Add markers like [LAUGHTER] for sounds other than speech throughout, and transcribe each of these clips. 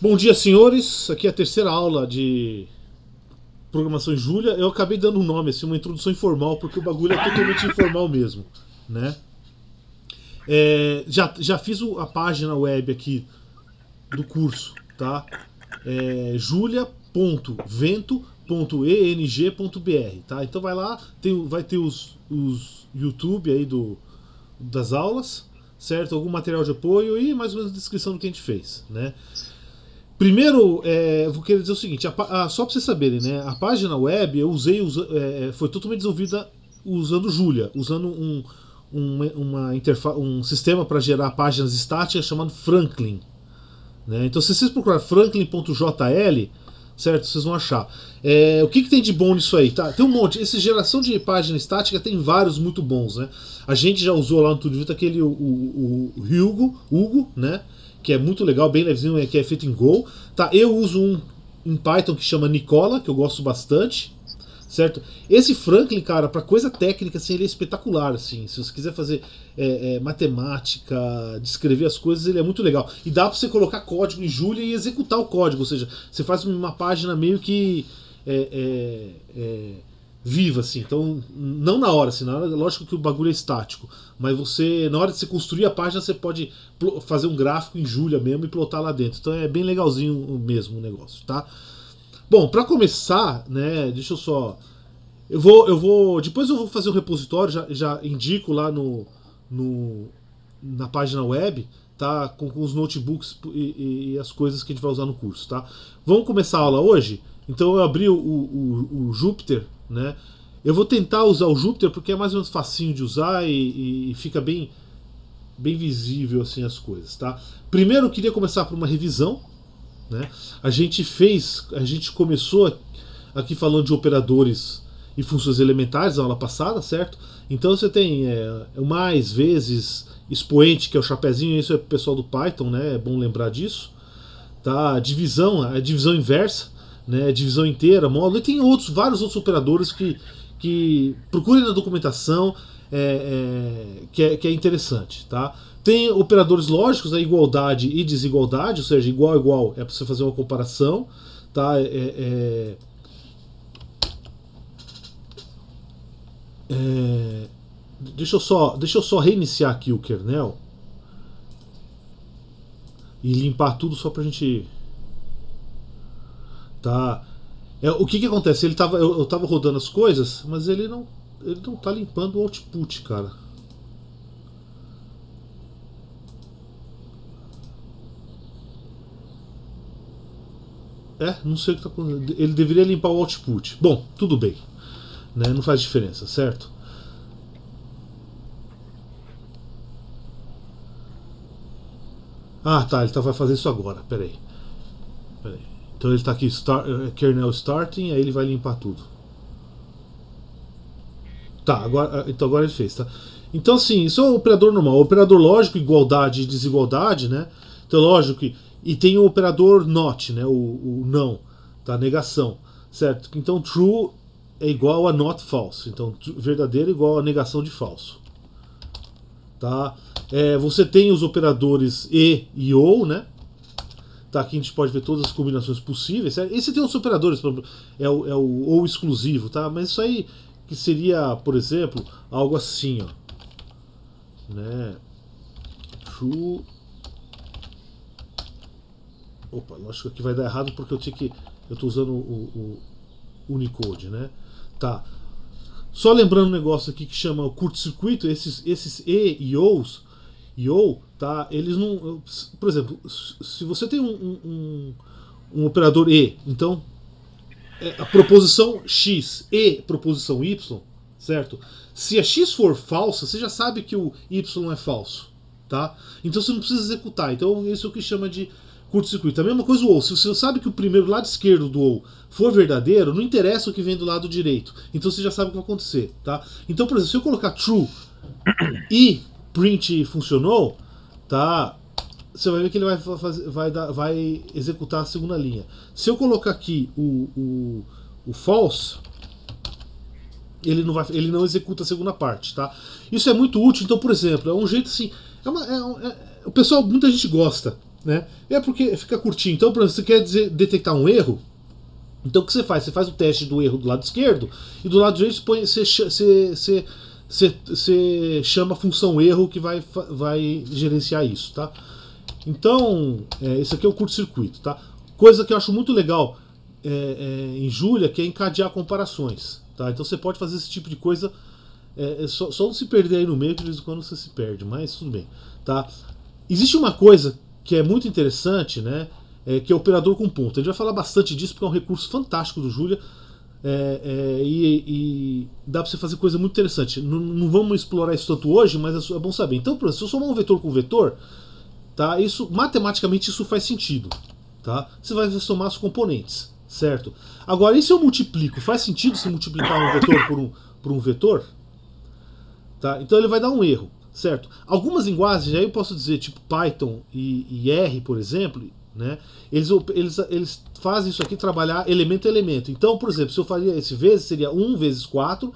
Bom dia, senhores. Aqui é a terceira aula de programação em Júlia. Eu acabei dando um nome, assim, uma introdução informal, porque o bagulho é totalmente informal mesmo, né? É, já, já fiz a página web aqui do curso, tá? É, julia.vento.eng.br, tá? Então vai lá, tem, vai ter os, os YouTube aí do, das aulas, certo? Algum material de apoio e mais ou menos a descrição do que a gente fez, né? Primeiro, é, vou querer dizer o seguinte, a, a, só para vocês saberem, né? A página web eu usei, é, é, foi totalmente desenvolvida usando Julia, usando um, um, uma um sistema para gerar páginas estáticas é chamado Franklin. Né? Então, se vocês procurarem franklin.jl, certo? Vocês vão achar. É, o que, que tem de bom nisso aí? Tá, tem um monte. Essa geração de página estática tem vários muito bons, né? A gente já usou lá no Tudivita aquele o, o, o Hugo, Hugo, né? que é muito legal, bem levezinho, é que é feito em Go. Tá, eu uso um em Python que chama Nicola, que eu gosto bastante. Certo? Esse Franklin, cara, para coisa técnica, assim, ele é espetacular, assim. Se você quiser fazer é, é, matemática, descrever as coisas, ele é muito legal. E dá para você colocar código em Julia e executar o código, ou seja, você faz uma página meio que é, é, é viva, assim. Então, não na hora, assim, na hora, lógico que o bagulho é estático, mas você, na hora de você construir a página, você pode fazer um gráfico em Julia mesmo e plotar lá dentro. Então é bem legalzinho mesmo o negócio, tá? Bom, para começar, né, deixa eu só eu vou eu vou depois eu vou fazer um repositório, já, já indico lá no, no na página web, tá, com, com os notebooks e, e as coisas que a gente vai usar no curso, tá? Vamos começar a aula hoje? Então eu abri o, o, o Jupyter né? Eu vou tentar usar o Júpiter porque é mais ou menos facinho de usar e, e fica bem bem visível assim as coisas, tá? Primeiro eu queria começar por uma revisão, né? A gente fez, a gente começou aqui falando de operadores e funções elementares na aula passada, certo? Então você tem é, é mais vezes expoente, que é o chapezinho, isso é o pessoal do Python, né? É bom lembrar disso. Tá? Divisão, a divisão inversa, né, divisão inteira, módulo, e tem outros, vários outros operadores que, que procurem na documentação, é, é, que, é, que é interessante, tá? Tem operadores lógicos, a né, igualdade e desigualdade, ou seja, igual igual é para você fazer uma comparação, tá? É, é, é, deixa eu só, deixa eu só reiniciar aqui o kernel e limpar tudo só para a gente tá. É, o que que acontece? Ele tava, eu, eu tava rodando as coisas, mas ele não, ele não tá limpando o output, cara. É, não sei o que está acontecendo. Ele deveria limpar o output. Bom, tudo bem. Né? Não faz diferença, certo? Ah, tá. Ele tá, vai fazer isso agora. Pera aí. Então ele está aqui start, é, kernel starting, aí ele vai limpar tudo. Tá, agora, ah, então agora ele fez, tá? Então assim, isso é o operador normal. O operador lógico, igualdade e desigualdade, né? Então lógico que... E tem o operador not, né? O, o não, tá? Negação, certo? Então true é igual a not false. Então verdadeiro é igual a negação de falso. Tá? É, você tem os operadores e e ou, né? Tá, aqui a gente pode ver todas as combinações possíveis. Certo? Esse tem os operadores, é o, é o ou exclusivo, tá? Mas isso aí que seria, por exemplo, algo assim, ó. Né? True. Opa, lógico que vai dar errado porque eu tinha que. Eu estou usando o, o Unicode, né? Tá. Só lembrando um negócio aqui que chama o curto-circuito, esses, esses E e O's ou tá? Eles não. Por exemplo, se você tem um, um, um operador E, então é a proposição X e proposição Y, certo? Se a X for falsa, você já sabe que o Y é falso, tá? Então você não precisa executar. Então isso é o que chama de curto-circuito. A mesma coisa o OU. Se você sabe que o primeiro lado esquerdo do OU for verdadeiro, não interessa o que vem do lado direito. Então você já sabe o que vai acontecer, tá? Então, por exemplo, se eu colocar true e print funcionou, tá? Você vai ver que ele vai, fazer, vai, dar, vai executar a segunda linha. Se eu colocar aqui o, o, o false, ele não, vai, ele não executa a segunda parte, tá? Isso é muito útil, então, por exemplo, é um jeito assim. É uma, é um, é, o pessoal, muita gente gosta, né? É porque fica curtinho. Então, por exemplo, você quer dizer, detectar um erro, então o que você faz? Você faz o teste do erro do lado esquerdo e do lado direito você, põe, você, você, você você chama a função erro que vai, vai gerenciar isso, tá? Então, é, esse aqui é o curto-circuito, tá? Coisa que eu acho muito legal é, é, em Julia, que é encadear comparações, tá? Então você pode fazer esse tipo de coisa, é, é só, só, não se perder aí no meio, que de vez em quando você se perde, mas tudo bem, tá? Existe uma coisa que é muito interessante, né? É que é o operador com ponto. A gente vai falar bastante disso, porque é um recurso fantástico do Julia, é, é, e, e, dá para você fazer coisa muito interessante. Não, não, vamos explorar isso tanto hoje, mas é, é bom saber. Então, por se eu somar um vetor com um vetor, tá? Isso matematicamente isso faz sentido, tá? Você vai somar os componentes, certo? Agora, e se eu multiplico? Faz sentido se multiplicar um vetor por um, por um vetor? Tá? Então ele vai dar um erro, certo? Algumas linguagens, aí eu posso dizer, tipo Python e, e R, por exemplo, né? Eles, eles, eles fazem isso aqui trabalhar elemento a elemento. Então, por exemplo, se eu faria esse vezes, seria 1 vezes 4,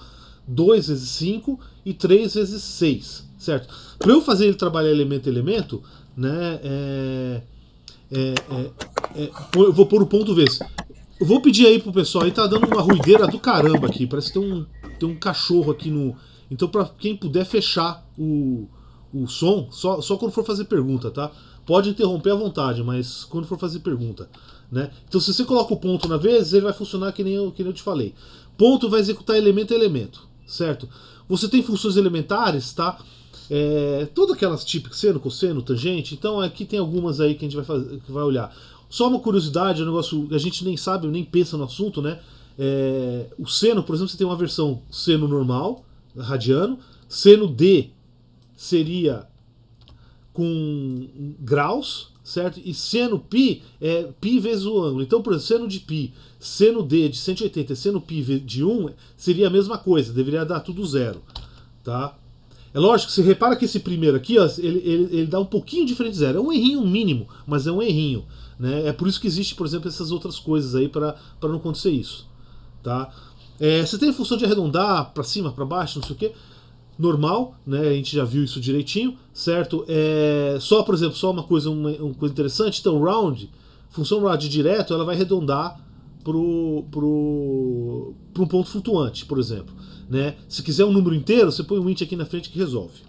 2 vezes 5 e 3 vezes 6, certo? Para eu fazer ele trabalhar elemento a elemento, né, é, é, é, é eu vou pôr o ponto vezes. Eu vou pedir aí pro pessoal, aí tá dando uma ruideira do caramba aqui, parece que tem um, tem um cachorro aqui no... Então, para quem puder fechar o, o som, só, só quando for fazer pergunta, Tá? Pode interromper à vontade, mas quando for fazer pergunta. Né? Então, se você coloca o ponto na vez, ele vai funcionar que nem, eu, que nem eu te falei. Ponto vai executar elemento a elemento, certo? Você tem funções elementares, tá? É, todas aquelas típicas, seno, cosseno, tangente. Então, aqui tem algumas aí que a gente vai, fazer, vai olhar. Só uma curiosidade, é um negócio que a gente nem sabe, nem pensa no assunto, né? É, o seno, por exemplo, você tem uma versão seno normal, radiano. Seno D seria com graus, certo? E seno π é π vezes o ângulo. Então, por exemplo, seno de π, seno d de 180 e seno π de 1 seria a mesma coisa, deveria dar tudo zero, tá? É lógico, você repara que esse primeiro aqui, ó, ele, ele, ele dá um pouquinho diferente de zero. É um errinho mínimo, mas é um errinho. Né? É por isso que existe, por exemplo, essas outras coisas aí para não acontecer isso. Tá? É, você tem função de arredondar para cima, para baixo, não sei o quê normal, né? A gente já viu isso direitinho, certo? É, só, por exemplo, só uma coisa, uma, uma coisa interessante, então round, função round direto, ela vai arredondar para um ponto flutuante, por exemplo. Né? Se quiser um número inteiro, você põe um int aqui na frente que resolve.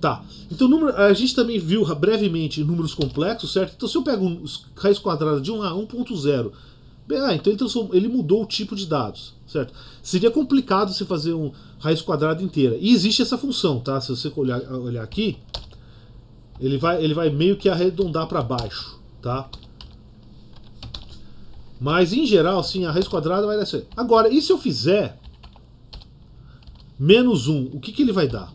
Tá, então número, a gente também viu brevemente números complexos, certo? Então se eu pego um, raiz quadrada de 1 a 1.0 ah, então ele mudou o tipo de dados, certo? Seria complicado você fazer um raiz quadrada inteira. E existe essa função, tá? Se você olhar, olhar aqui, ele vai, ele vai meio que arredondar para baixo, tá? Mas em geral, sim, a raiz quadrada vai dar certo. Agora, e se eu fizer menos 1, o que, que ele vai dar?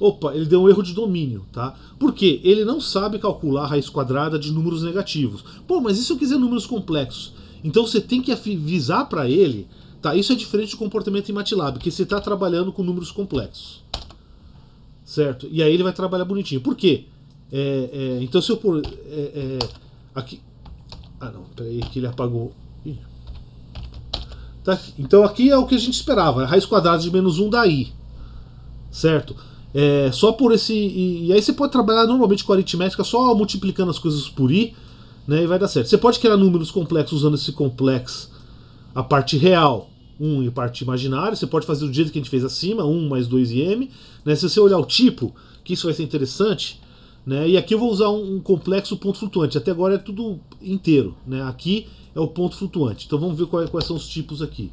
Opa, ele deu um erro de domínio, tá? Porque ele não sabe calcular a raiz quadrada de números negativos. Pô, mas e se eu quiser números complexos? Então você tem que avisar para ele, tá? Isso é diferente do comportamento em MATLAB, que você está trabalhando com números complexos, certo? E aí ele vai trabalhar bonitinho. Por quê? É, é, então se eu por é, é, aqui, ah não, peraí que ele apagou. Tá aqui. Então aqui é o que a gente esperava, né? raiz quadrada de menos 1 daí, certo? É, só por esse. E, e, aí você pode trabalhar normalmente com aritmética só multiplicando as coisas por i né, e vai dar certo. Você pode criar números complexos usando esse complexo, a parte real, 1 e a parte imaginária. Você pode fazer do jeito que a gente fez acima, 1 mais 2 e m. Né? Se você olhar o tipo, que isso vai ser interessante. Né? E aqui eu vou usar um, um complexo ponto flutuante. Até agora é tudo inteiro. Né? Aqui é o ponto flutuante. Então vamos ver quais, quais são os tipos aqui.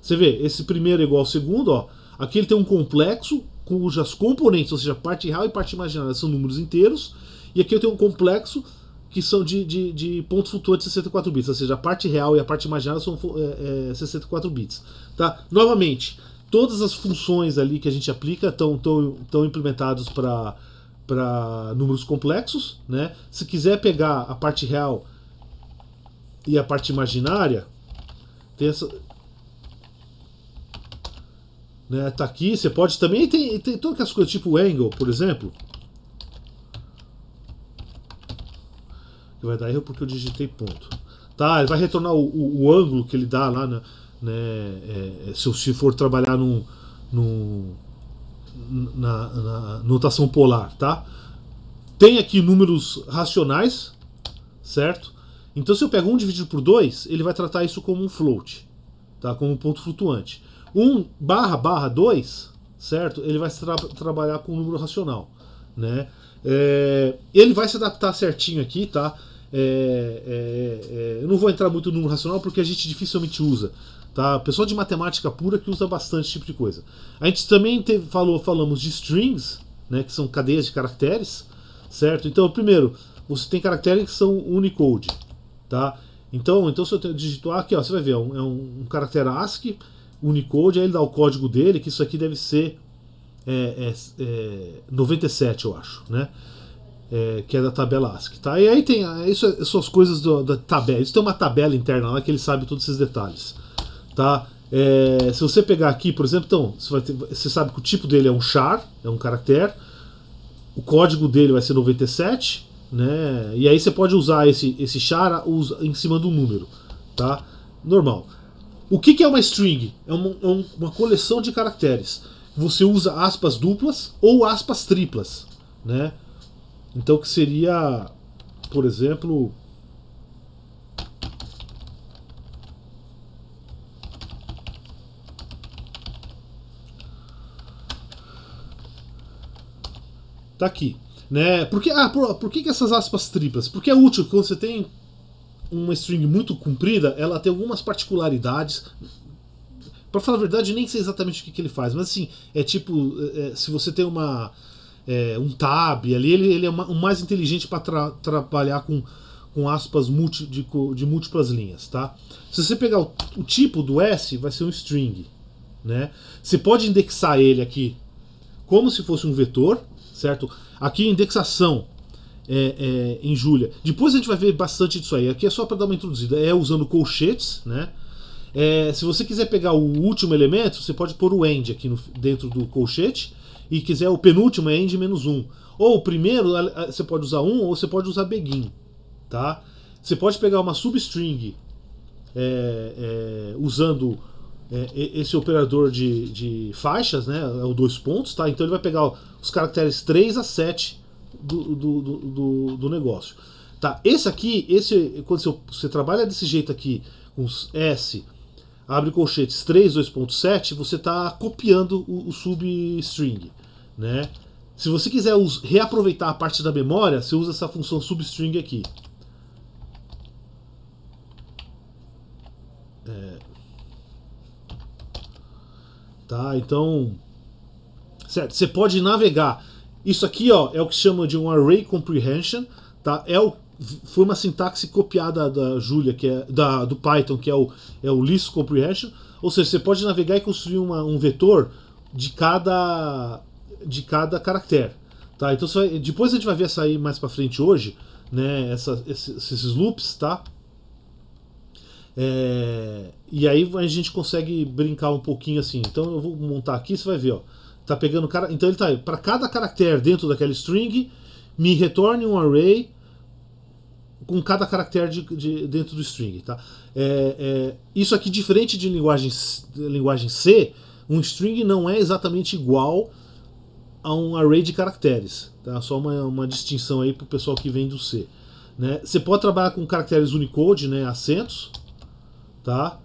Você vê, esse primeiro é igual ao segundo. Ó. Aqui ele tem um complexo cujas componentes, ou seja, parte real e parte imaginária, são números inteiros. E aqui eu tenho um complexo que são de, de, de ponto flutuante 64 bits, ou seja, a parte real e a parte imaginária são é, é, 64 bits. Tá? Novamente, todas as funções ali que a gente aplica estão tão, tão implementados para números complexos. Né? Se quiser pegar a parte real e a parte imaginária, tem essa, né, tá aqui, você pode também tem, tem todas as coisas tipo o angle, por exemplo, que vai dar erro porque eu digitei ponto. Tá? Ele vai retornar o, o, o ângulo que ele dá lá, na, né? É, é se, se for trabalhar no na, na notação polar, tá? Tem aqui números racionais, certo? Então se eu pego 1 um dividido por 2, ele vai tratar isso como um float, tá? Como um ponto flutuante. 1 um barra barra 2, certo? Ele vai tra trabalhar com um número racional, né? É, ele vai se adaptar certinho aqui, tá? É, é, é, é, eu não vou entrar muito no número racional porque a gente dificilmente usa. Tá? Pessoal de matemática pura que usa bastante esse tipo de coisa. A gente também teve, falou, falamos de strings, né, que são cadeias de caracteres, certo? Então, primeiro, você tem caracteres que são Unicode, tá? Então, então se eu digitar aqui, ó, você vai ver, é um, é um caractere ASCII, Unicode, aí ele dá o código dele, que isso aqui deve ser é, é, 97, é, eu acho, né? É, que é da tabela ASCII, tá? E aí tem é, isso, é, são as coisas do, da tabela. Isso tem uma tabela interna lá que ele sabe todos esses detalhes, tá? É, se você pegar aqui, por exemplo, então você, ter, você, sabe que o tipo dele é um char, é um caractere. O código dele vai ser 97, né? E aí você pode usar esse esse char em cima do número, tá? Normal. O que, que é uma string? É uma, uma coleção de caracteres você usa aspas duplas ou aspas triplas, né? Então que seria, por exemplo, tá aqui, né? Porque ah, por, por que, que essas aspas triplas? Porque é útil quando você tem uma string muito comprida, ela tem algumas particularidades Pra falar a verdade, nem sei exatamente o que, que ele faz, mas assim, é tipo, é, é se você tem uma. É, um tab ali, ele, ele é o mais inteligente para tra trabalhar com, com aspas multi, de, de, múltiplas linhas, tá? Se você pegar o, o, tipo do S, vai ser um string, né? Você pode indexar ele aqui como se fosse um vetor, certo? Aqui indexação é, é, em Julia. Depois a gente vai ver bastante disso aí. Aqui é só para dar uma introduzida. É usando colchetes, né? É, se você quiser pegar o último elemento, você pode pôr o end aqui no, dentro do colchete e quiser o penúltimo é end menos 1. Ou o primeiro, você pode usar 1 ou você pode usar begin. Tá? Você pode pegar uma substring é, é, usando é, esse operador de, de faixas, né? É o dois pontos, tá? Então ele vai pegar os caracteres 3 a 7 do, do, do, do negócio. Tá? Esse aqui, esse, quando você, você trabalha desse jeito aqui, com os S abre colchetes 3, 2.7, você está copiando o, o substring. Né? Se você quiser reaproveitar a parte da memória, você usa essa função substring aqui. É... Tá, então... Certo, você pode navegar. Isso aqui ó, é o que chama de um array comprehension. Tá? É o foi uma sintaxe copiada da Julia, que é da, do Python, que é o, é o List Comprehension. Ou seja, você pode navegar e construir uma, um vetor de cada, de cada caractere. Tá? Então, vai, depois a gente vai ver sair mais para frente hoje, né, essa, esses, esses loops, tá? É, e aí a gente consegue brincar um pouquinho assim. Então eu vou montar aqui, você vai ver, ó. Tá pegando cara. Então ele tá para cada caractere dentro daquela string, me retorne um array com cada caractere de, de, dentro do string. Tá? É, é, isso aqui, diferente de linguagem, de linguagem C, um string não é exatamente igual a um array de caracteres. Tá? Só uma, uma distinção aí para o pessoal que vem do C. Né? Você pode trabalhar com caracteres Unicode, né? acentos. Tá?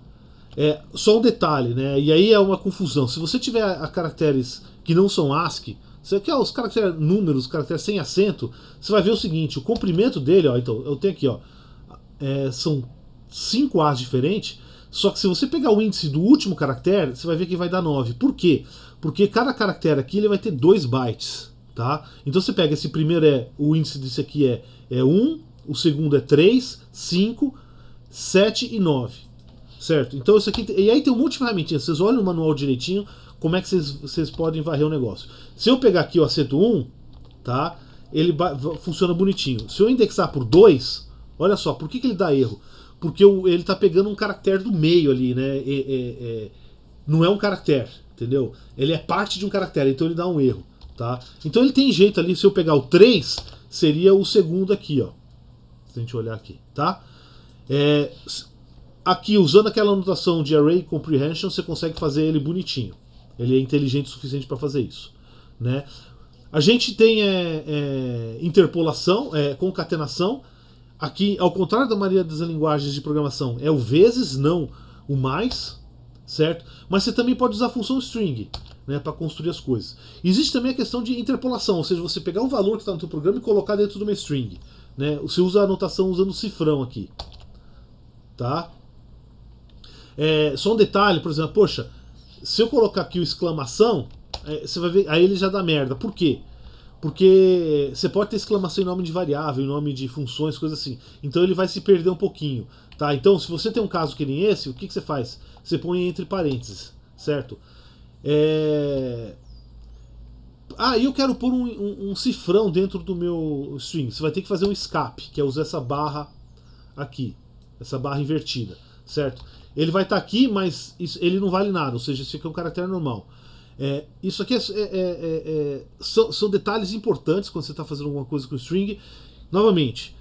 É, só um detalhe, né? e aí é uma confusão. Se você tiver a caracteres que não são ASCII, você quer os caracteres números, os caracteres sem acento, você vai ver o seguinte, o comprimento dele, ó, então, eu tenho aqui, ó, é, são cinco A's diferentes, só que se você pegar o índice do último caractere, você vai ver que vai dar 9. Por quê? Porque cada caractere aqui ele vai ter 2 bytes, tá? Então você pega esse primeiro é o índice desse aqui é é 1, o segundo é 3, 5, 7 e 9. Certo? Então isso aqui e aí tem um monte de ferramentinhas. Vocês olham o manual direitinho como é que vocês, vocês podem varrer o negócio. Se eu pegar aqui o aceto 1, tá? Ele funciona bonitinho. Se eu indexar por 2, olha só, por que, que ele dá erro? Porque o, ele tá pegando um caractere do meio ali, né? É, é, não é um caractere, entendeu? Ele é parte de um caractere, então ele dá um erro, tá? Então ele tem jeito ali, se eu pegar o 3, seria o segundo aqui, ó. Se a gente olhar aqui, tá? É, aqui, usando aquela anotação de Array Comprehension, você consegue fazer ele bonitinho. Ele é inteligente o suficiente para fazer isso. Né? A gente tem é, é, interpolação, é, concatenação. Aqui, ao contrário da maioria das linguagens de programação, é o vezes, não o mais, certo? Mas você também pode usar a função string né, para construir as coisas. Existe também a questão de interpolação, ou seja, você pegar o valor que está no seu programa e colocar dentro de uma string. Né? Você usa a anotação usando o cifrão aqui. Tá? É, só um detalhe, por exemplo, poxa, se eu colocar aqui o exclamação, é, você vai ver, aí ele já dá merda. Por quê? Porque você pode ter exclamação em nome de variável, em nome de funções, coisas assim. Então ele vai se perder um pouquinho, tá? Então, se você tem um caso que nem esse, o que, que você faz? Você põe entre parênteses, certo? É... Ah, eu quero pôr um, um, um, cifrão dentro do meu string. Você vai ter que fazer um escape, que é usar essa barra aqui, essa barra invertida, certo? Ele vai estar tá aqui, mas isso, ele não vale nada, ou seja, isso aqui é um caractere normal. É, isso aqui é é, é, é, é, são, são, detalhes importantes quando você está fazendo alguma coisa com o string. Novamente,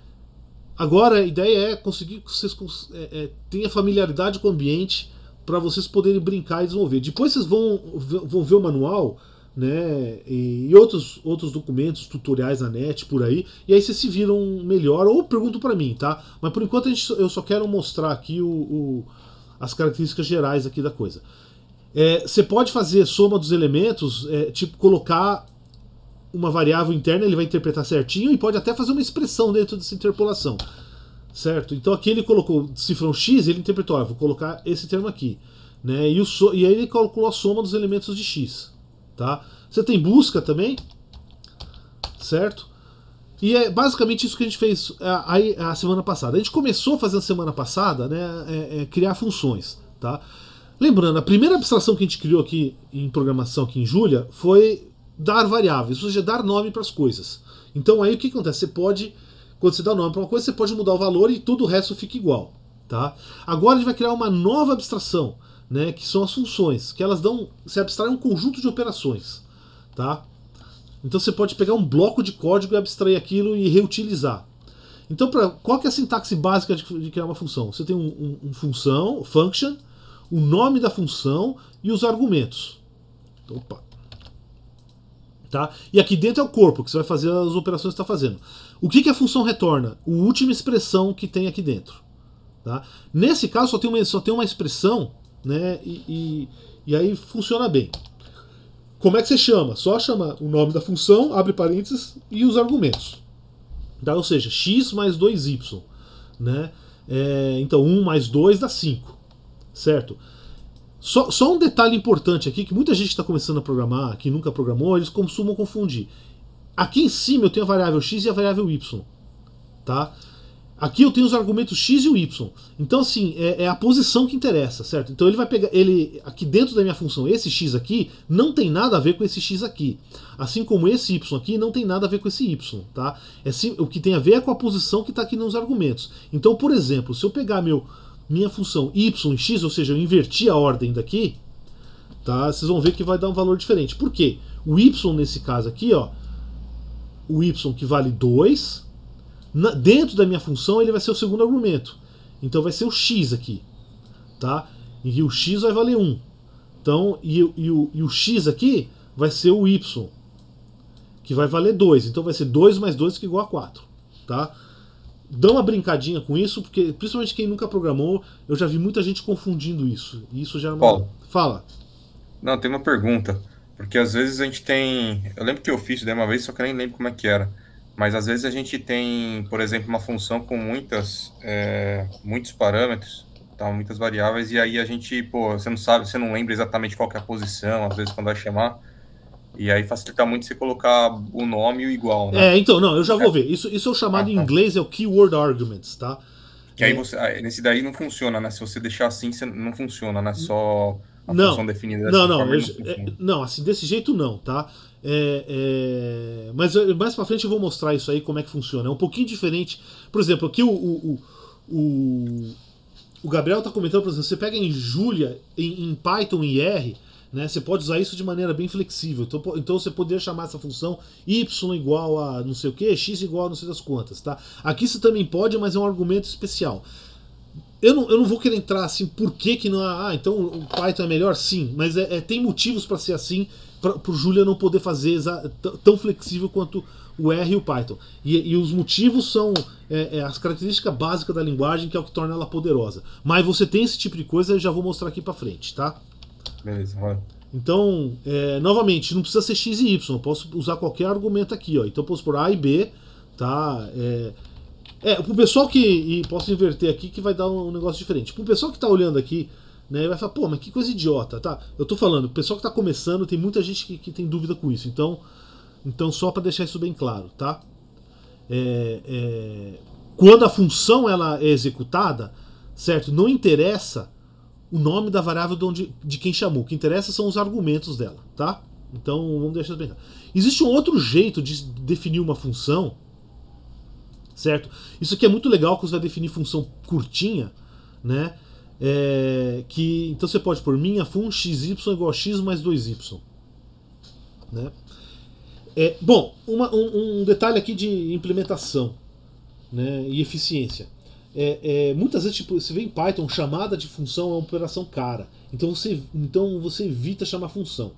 agora a ideia é conseguir que vocês é, tenham familiaridade com o ambiente para vocês poderem brincar e desenvolver. Depois vocês vão, vão ver o manual né, e outros, outros documentos, tutoriais na net, por aí, e aí vocês se viram melhor ou perguntam para mim, tá? Mas por enquanto gente, eu só quero mostrar aqui o, o, as características gerais aqui da coisa. É, você pode fazer soma dos elementos, é, tipo colocar uma variável interna, ele vai interpretar certinho e pode até fazer uma expressão dentro dessa interpolação, certo? Então aqui ele colocou cifrão x, ele interpretou, ah, vou colocar esse termo aqui, né? E, o so, e aí ele calculou a soma dos elementos de x, tá? Você tem busca também, certo? E é basicamente isso que a gente fez a, é, a, a semana passada. A gente começou fazendo semana passada, né? É, é, criar funções, tá? Lembrando, a primeira abstração que a gente criou aqui em programação, aqui em Julia, foi dar variáveis, ou seja, dar nome para as coisas. Então aí o que acontece? Você pode, quando você dá nome para uma coisa, você pode mudar o valor e todo o resto fica igual. Tá? Agora a gente vai criar uma nova abstração, né, que são as funções, que elas dão, se abstrai um conjunto de operações. Tá? Então você pode pegar um bloco de código e abstrair aquilo e reutilizar. Então, pra, qual que é a sintaxe básica de, de criar uma função? Você tem um, um, um função, function, o nome da função e os argumentos. Opa. Tá? E aqui dentro é o corpo, que você vai fazer as operações que está fazendo. O que, que a função retorna? A última expressão que tem aqui dentro. Tá? Nesse caso, só tem uma, só tem uma expressão, né? E, e, e aí funciona bem. Como é que você chama? Só chama o nome da função, abre parênteses e os argumentos. Tá? Ou seja, x mais 2y. Né? É, então 1 mais 2 dá 5 certo? Só, só um detalhe importante aqui, que muita gente está começando a programar, que nunca programou, eles costumam confundir. Aqui em cima eu tenho a variável x e a variável y, tá? Aqui eu tenho os argumentos x e o y. Então, assim, é, é, a posição que interessa, certo? Então ele vai pegar, ele aqui dentro da minha função, esse x aqui não tem nada a ver com esse x aqui, assim como esse y aqui não tem nada a ver com esse y, tá? É sim, o que tem a ver é com a posição que está aqui nos argumentos. Então, por exemplo, se eu pegar meu minha função y e x, ou seja, eu inverti a ordem daqui, tá? Vocês vão ver que vai dar um valor diferente. Por quê? O y nesse caso aqui, ó, o y que vale 2, na, dentro da minha função ele vai ser o segundo argumento. Então vai ser o x aqui, tá? E o x vai valer 1. Então, e, e, o, e o x aqui vai ser o y, que vai valer 2. Então vai ser 2 mais 2 que é igual a 4, tá? dá uma brincadinha com isso, porque principalmente quem nunca programou, eu já vi muita gente confundindo isso. E isso já é Paulo, fala. Não, tem uma pergunta, porque às vezes a gente tem, eu lembro que eu fiz de uma vez, só que eu nem lembro como é que era. Mas às vezes a gente tem, por exemplo, uma função com muitas, é, muitos parâmetros, tá, muitas variáveis, e aí a gente, pô, você não sabe, você não lembra exatamente qual é a posição, às vezes quando vai chamar. E aí facilita muito você colocar o nome igual, né? É, então, não, eu já vou é. ver. Isso, isso é o chamado ah, em tá. inglês, é o keyword arguments, tá? Que é. aí você. Ah, nesse daí não funciona, né? Se você deixar assim, você não funciona, né? Só a não, função definida Não, não, forma, eu, não, é, não, assim, desse jeito não, tá? É, é, mas eh, mais pra frente eu vou mostrar isso aí, como é que funciona. É um pouquinho diferente. Por exemplo, aqui o, o, o, o Gabriel tá comentando, por exemplo, você pega em Julia, em, em Python e R, né? Você pode usar isso de maneira bem flexível. Então, então você poderia chamar essa função y igual a não sei o que, x igual a não sei das quantas. Tá? Aqui você também pode, mas é um argumento especial. Eu não, eu não vou querer entrar assim, por que, que não. Ah, então o Python é melhor? Sim, mas é, é tem motivos para ser assim, para o Julia não poder fazer tão flexível quanto o R e o Python. E, e os motivos são é, é, as características básicas da linguagem, que é o que torna ela poderosa. Mas você tem esse tipo de coisa, eu já vou mostrar aqui para frente, tá? Beleza, vai. Então, é, novamente, não precisa ser x e y, posso usar qualquer argumento aqui, ó. Então posso por a e b, tá? É, é pro pessoal que e posso inverter aqui que vai dar um negócio diferente. Pro pessoal que tá olhando aqui, né, vai falar, pô, mas que coisa idiota, tá? Eu tô falando, o pessoal que tá começando, tem muita gente que, que tem dúvida com isso. Então, então só para deixar isso bem claro, tá? É, é, quando a função ela é executada, certo? Não interessa o nome da variável de, onde, de quem chamou. O que interessa são os argumentos dela, tá? Então vamos deixar bem claro. Existe um outro jeito de definir uma função, certo? Isso aqui é muito legal quando você vai definir função curtinha, né? É, que então você pode pôr minha fun xy igual a x mais 2y, né? É, bom, uma, um, um detalhe aqui de implementação né, e eficiência é, é, muitas vezes tipo, você vê em Python chamada de função é uma operação cara. Então você, então você evita chamar função.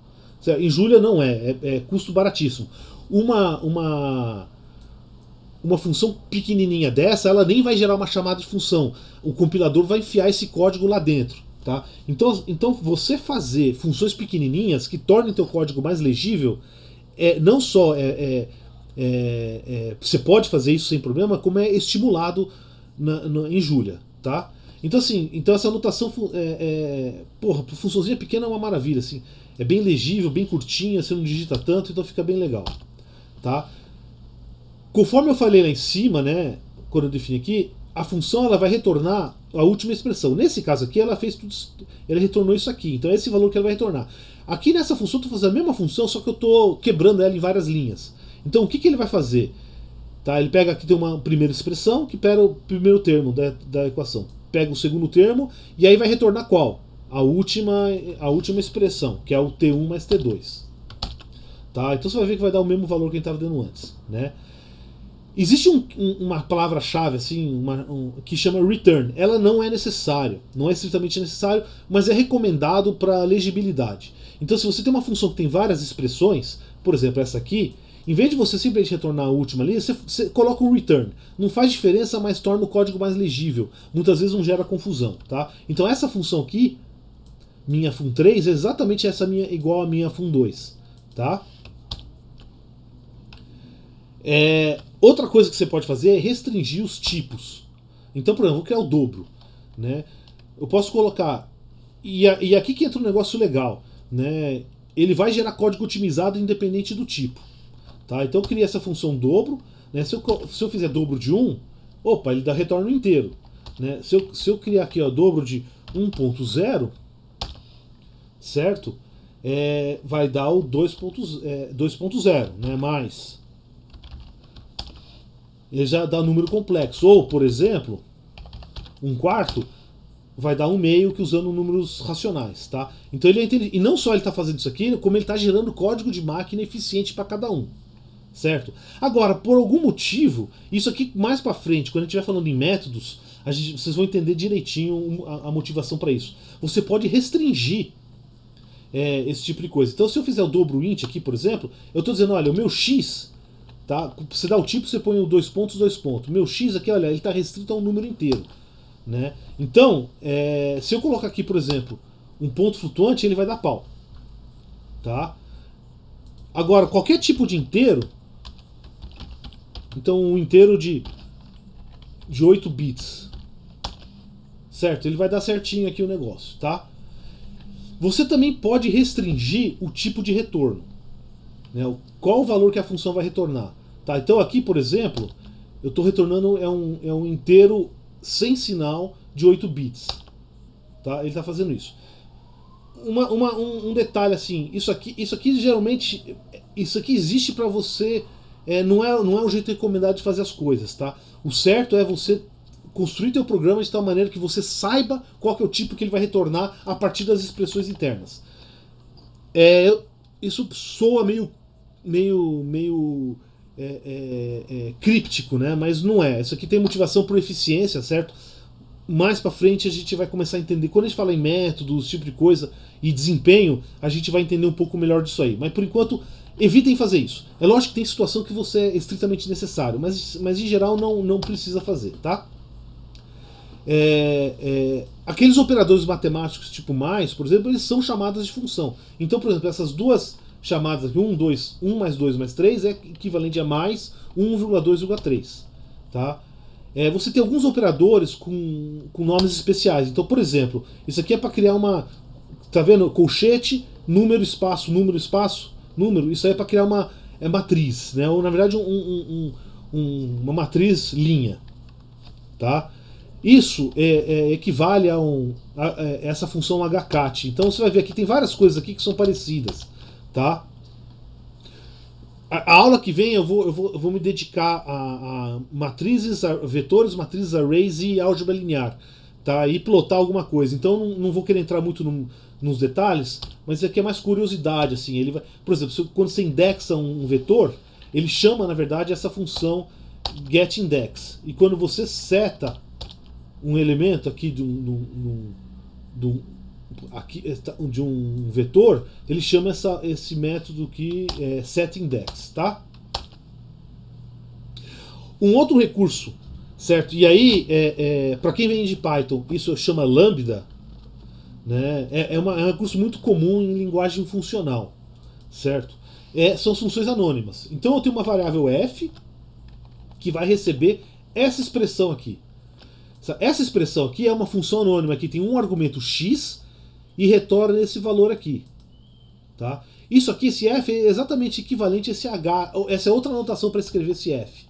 Em Julia não é, é, é, custo baratíssimo. Uma, uma, uma função pequenininha dessa, ela nem vai gerar uma chamada de função. O compilador vai enfiar esse código lá dentro. Tá? Então, então você fazer funções pequenininhas que tornem teu código mais legível, é, não só é, é, é, é você pode fazer isso sem problema, como é estimulado na, na, em julho, tá? Então, assim, então essa anotação, é, é, porra, funçãozinha pequena é uma maravilha, assim. É bem legível, bem curtinha, você não digita tanto, então fica bem legal, tá? Conforme eu falei lá em cima, né, quando eu defini aqui, a função ela vai retornar a última expressão. Nesse caso aqui, ela fez tudo, ela retornou isso aqui. Então é esse valor que ela vai retornar. Aqui nessa função, eu estou fazendo a mesma função, só que eu estou quebrando ela em várias linhas. Então o que, que ele vai fazer? Tá? Ele pega aqui tem uma primeira expressão que pega o primeiro termo da, da equação. Pega o segundo termo e aí vai retornar qual? A última, a última expressão, que é o T1 mais T2. Tá? Então você vai ver que vai dar o mesmo valor que a gente estava dando antes. Né? Existe um, uma palavra-chave assim, uma, um, que chama return. Ela não é necessária, não é estritamente necessário, mas é recomendado para legibilidade. Então, se você tem uma função que tem várias expressões, por exemplo, essa aqui, em vez de você simplesmente retornar a última linha, você, você, coloca um return. Não faz diferença, mas torna o código mais legível. Muitas vezes não gera confusão, tá? Então essa função aqui, minha fun3, é exatamente essa minha igual a minha fun2, tá? É, outra coisa que você pode fazer é restringir os tipos. Então, por exemplo, eu vou criar o dobro, né? Eu posso colocar... E, a, e aqui que entra um negócio legal, né? Ele vai gerar código otimizado independente do tipo. Tá? Então eu criei essa função dobro. Né? Se, eu, se eu fizer dobro de 1, opa, ele dá retorno inteiro. Né? Se, eu, se eu criar aqui o dobro de 1.0, certo? É, vai dar o 2.0, é, né? mais. Ele já dá número complexo. Ou, por exemplo, 1 um quarto vai dar um meio que usando números racionais, tá? Então ele é E não só ele está fazendo isso aqui, como ele está gerando código de máquina eficiente para cada um certo? Agora, por algum motivo, isso aqui mais para frente, quando a gente estiver falando em métodos, gente, vocês vão entender direitinho a, a motivação para isso. Você pode restringir é, esse tipo de coisa. Então, se eu fizer o dobro int aqui, por exemplo, eu estou dizendo, olha, o meu x, tá? Você dá o tipo, você põe o dois pontos, dois pontos. Meu x aqui, olha, ele está restrito a um número inteiro, né? Então, é, se eu colocar aqui, por exemplo, um ponto flutuante, ele vai dar pau, tá? Agora, qualquer tipo de inteiro, então um inteiro de, de 8 bits. Certo? Ele vai dar certinho aqui o negócio, tá? Você também pode restringir o tipo de retorno. Né? Qual o valor que a função vai retornar. Tá? Então aqui, por exemplo, eu estou retornando é um, é um inteiro sem sinal de 8 bits. Tá? Ele está fazendo isso. Uma, uma, um, um, detalhe assim, isso aqui, isso aqui geralmente, isso aqui existe para você é, não, é, não é um jeito recomendado de fazer as coisas, tá? O certo é você construir teu programa de tal maneira que você saiba qual é o tipo que ele vai retornar a partir das expressões internas. É, isso soa meio, meio, meio é, é, é, críptico, né? Mas não é. Isso aqui tem motivação por eficiência, certo? mais para frente a gente vai começar a entender. Quando a gente fala em métodos, tipo de coisa e desempenho, a gente vai entender um pouco melhor disso aí. Mas por enquanto, evitem fazer isso. É lógico que tem situação que você é estritamente necessário, mas, mas em geral não, não precisa fazer, tá? É, é, aqueles operadores matemáticos tipo mais, por exemplo, eles são chamadas de função. Então, por exemplo, essas duas chamadas aqui, 1, 2, 1 mais 2 mais 3 é equivalente a mais 1,2,3, tá? É, você tem alguns operadores com, com nomes especiais. Então, por exemplo, isso aqui é para criar uma, tá vendo? Colchete, número, espaço, número, espaço número, isso aí é para criar uma é matriz, né? ou na verdade um, um, um, uma matriz linha. Tá? Isso é, é equivale a, um, a, a é, essa função hcat. Então você vai ver aqui, tem várias coisas aqui que são parecidas. Tá? A, a aula que vem eu vou, eu vou, eu vou me dedicar a, a matrizes, a vetores, matrizes arrays e álgebra linear tá? e plotar alguma coisa. Então não, não vou querer entrar muito nos detalhes, mas aqui é mais curiosidade. Assim, ele vai, por exemplo, quando você indexa um, vetor, ele chama, na verdade, essa função getIndex. E quando você seta um elemento aqui de um, de um, aqui, de um vetor, ele chama essa, esse método que é setIndex. Tá? Um outro recurso Certo? E aí, é, é, para quem vem de Python, isso chama lambda. Né? É, é, uma, é um recurso muito comum em linguagem funcional. Certo? É, são funções anônimas. Então eu tenho uma variável f que vai receber essa expressão aqui. Essa expressão aqui é uma função anônima que tem um argumento x e retorna esse valor aqui. Tá? Isso aqui, esse f, é exatamente equivalente a esse h. Essa é outra anotação para escrever esse f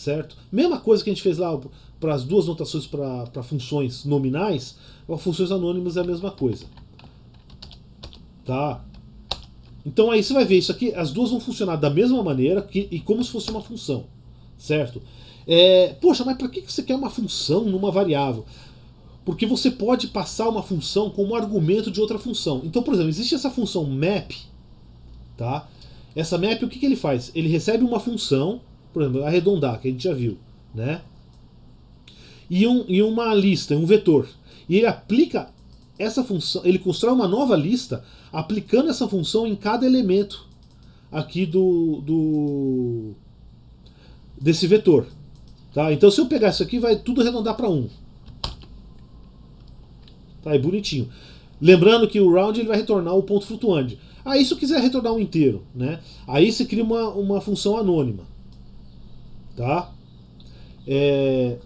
certo? Mesma coisa que a gente fez lá para as duas notações para funções nominais, funções anônimas é a mesma coisa. Tá? Então aí você vai ver isso aqui, as duas vão funcionar da mesma maneira que, e como se fosse uma função, certo? É, poxa, mas para que você quer uma função numa variável? Porque você pode passar uma função como argumento de outra função. Então, por exemplo, existe essa função map, tá? Essa map, o que, que ele faz? Ele recebe uma função por exemplo, arredondar, que a gente já viu, né? E, um, e uma lista, um vetor. E ele aplica essa função, ele constrói uma nova lista aplicando essa função em cada elemento aqui do, do desse vetor. Tá? Então se eu pegar isso aqui, vai tudo arredondar para 1. Tá, é bonitinho. Lembrando que o round ele vai retornar o ponto flutuante. Aí se eu quiser retornar um inteiro, né? aí você cria uma, uma função anônima tá? É,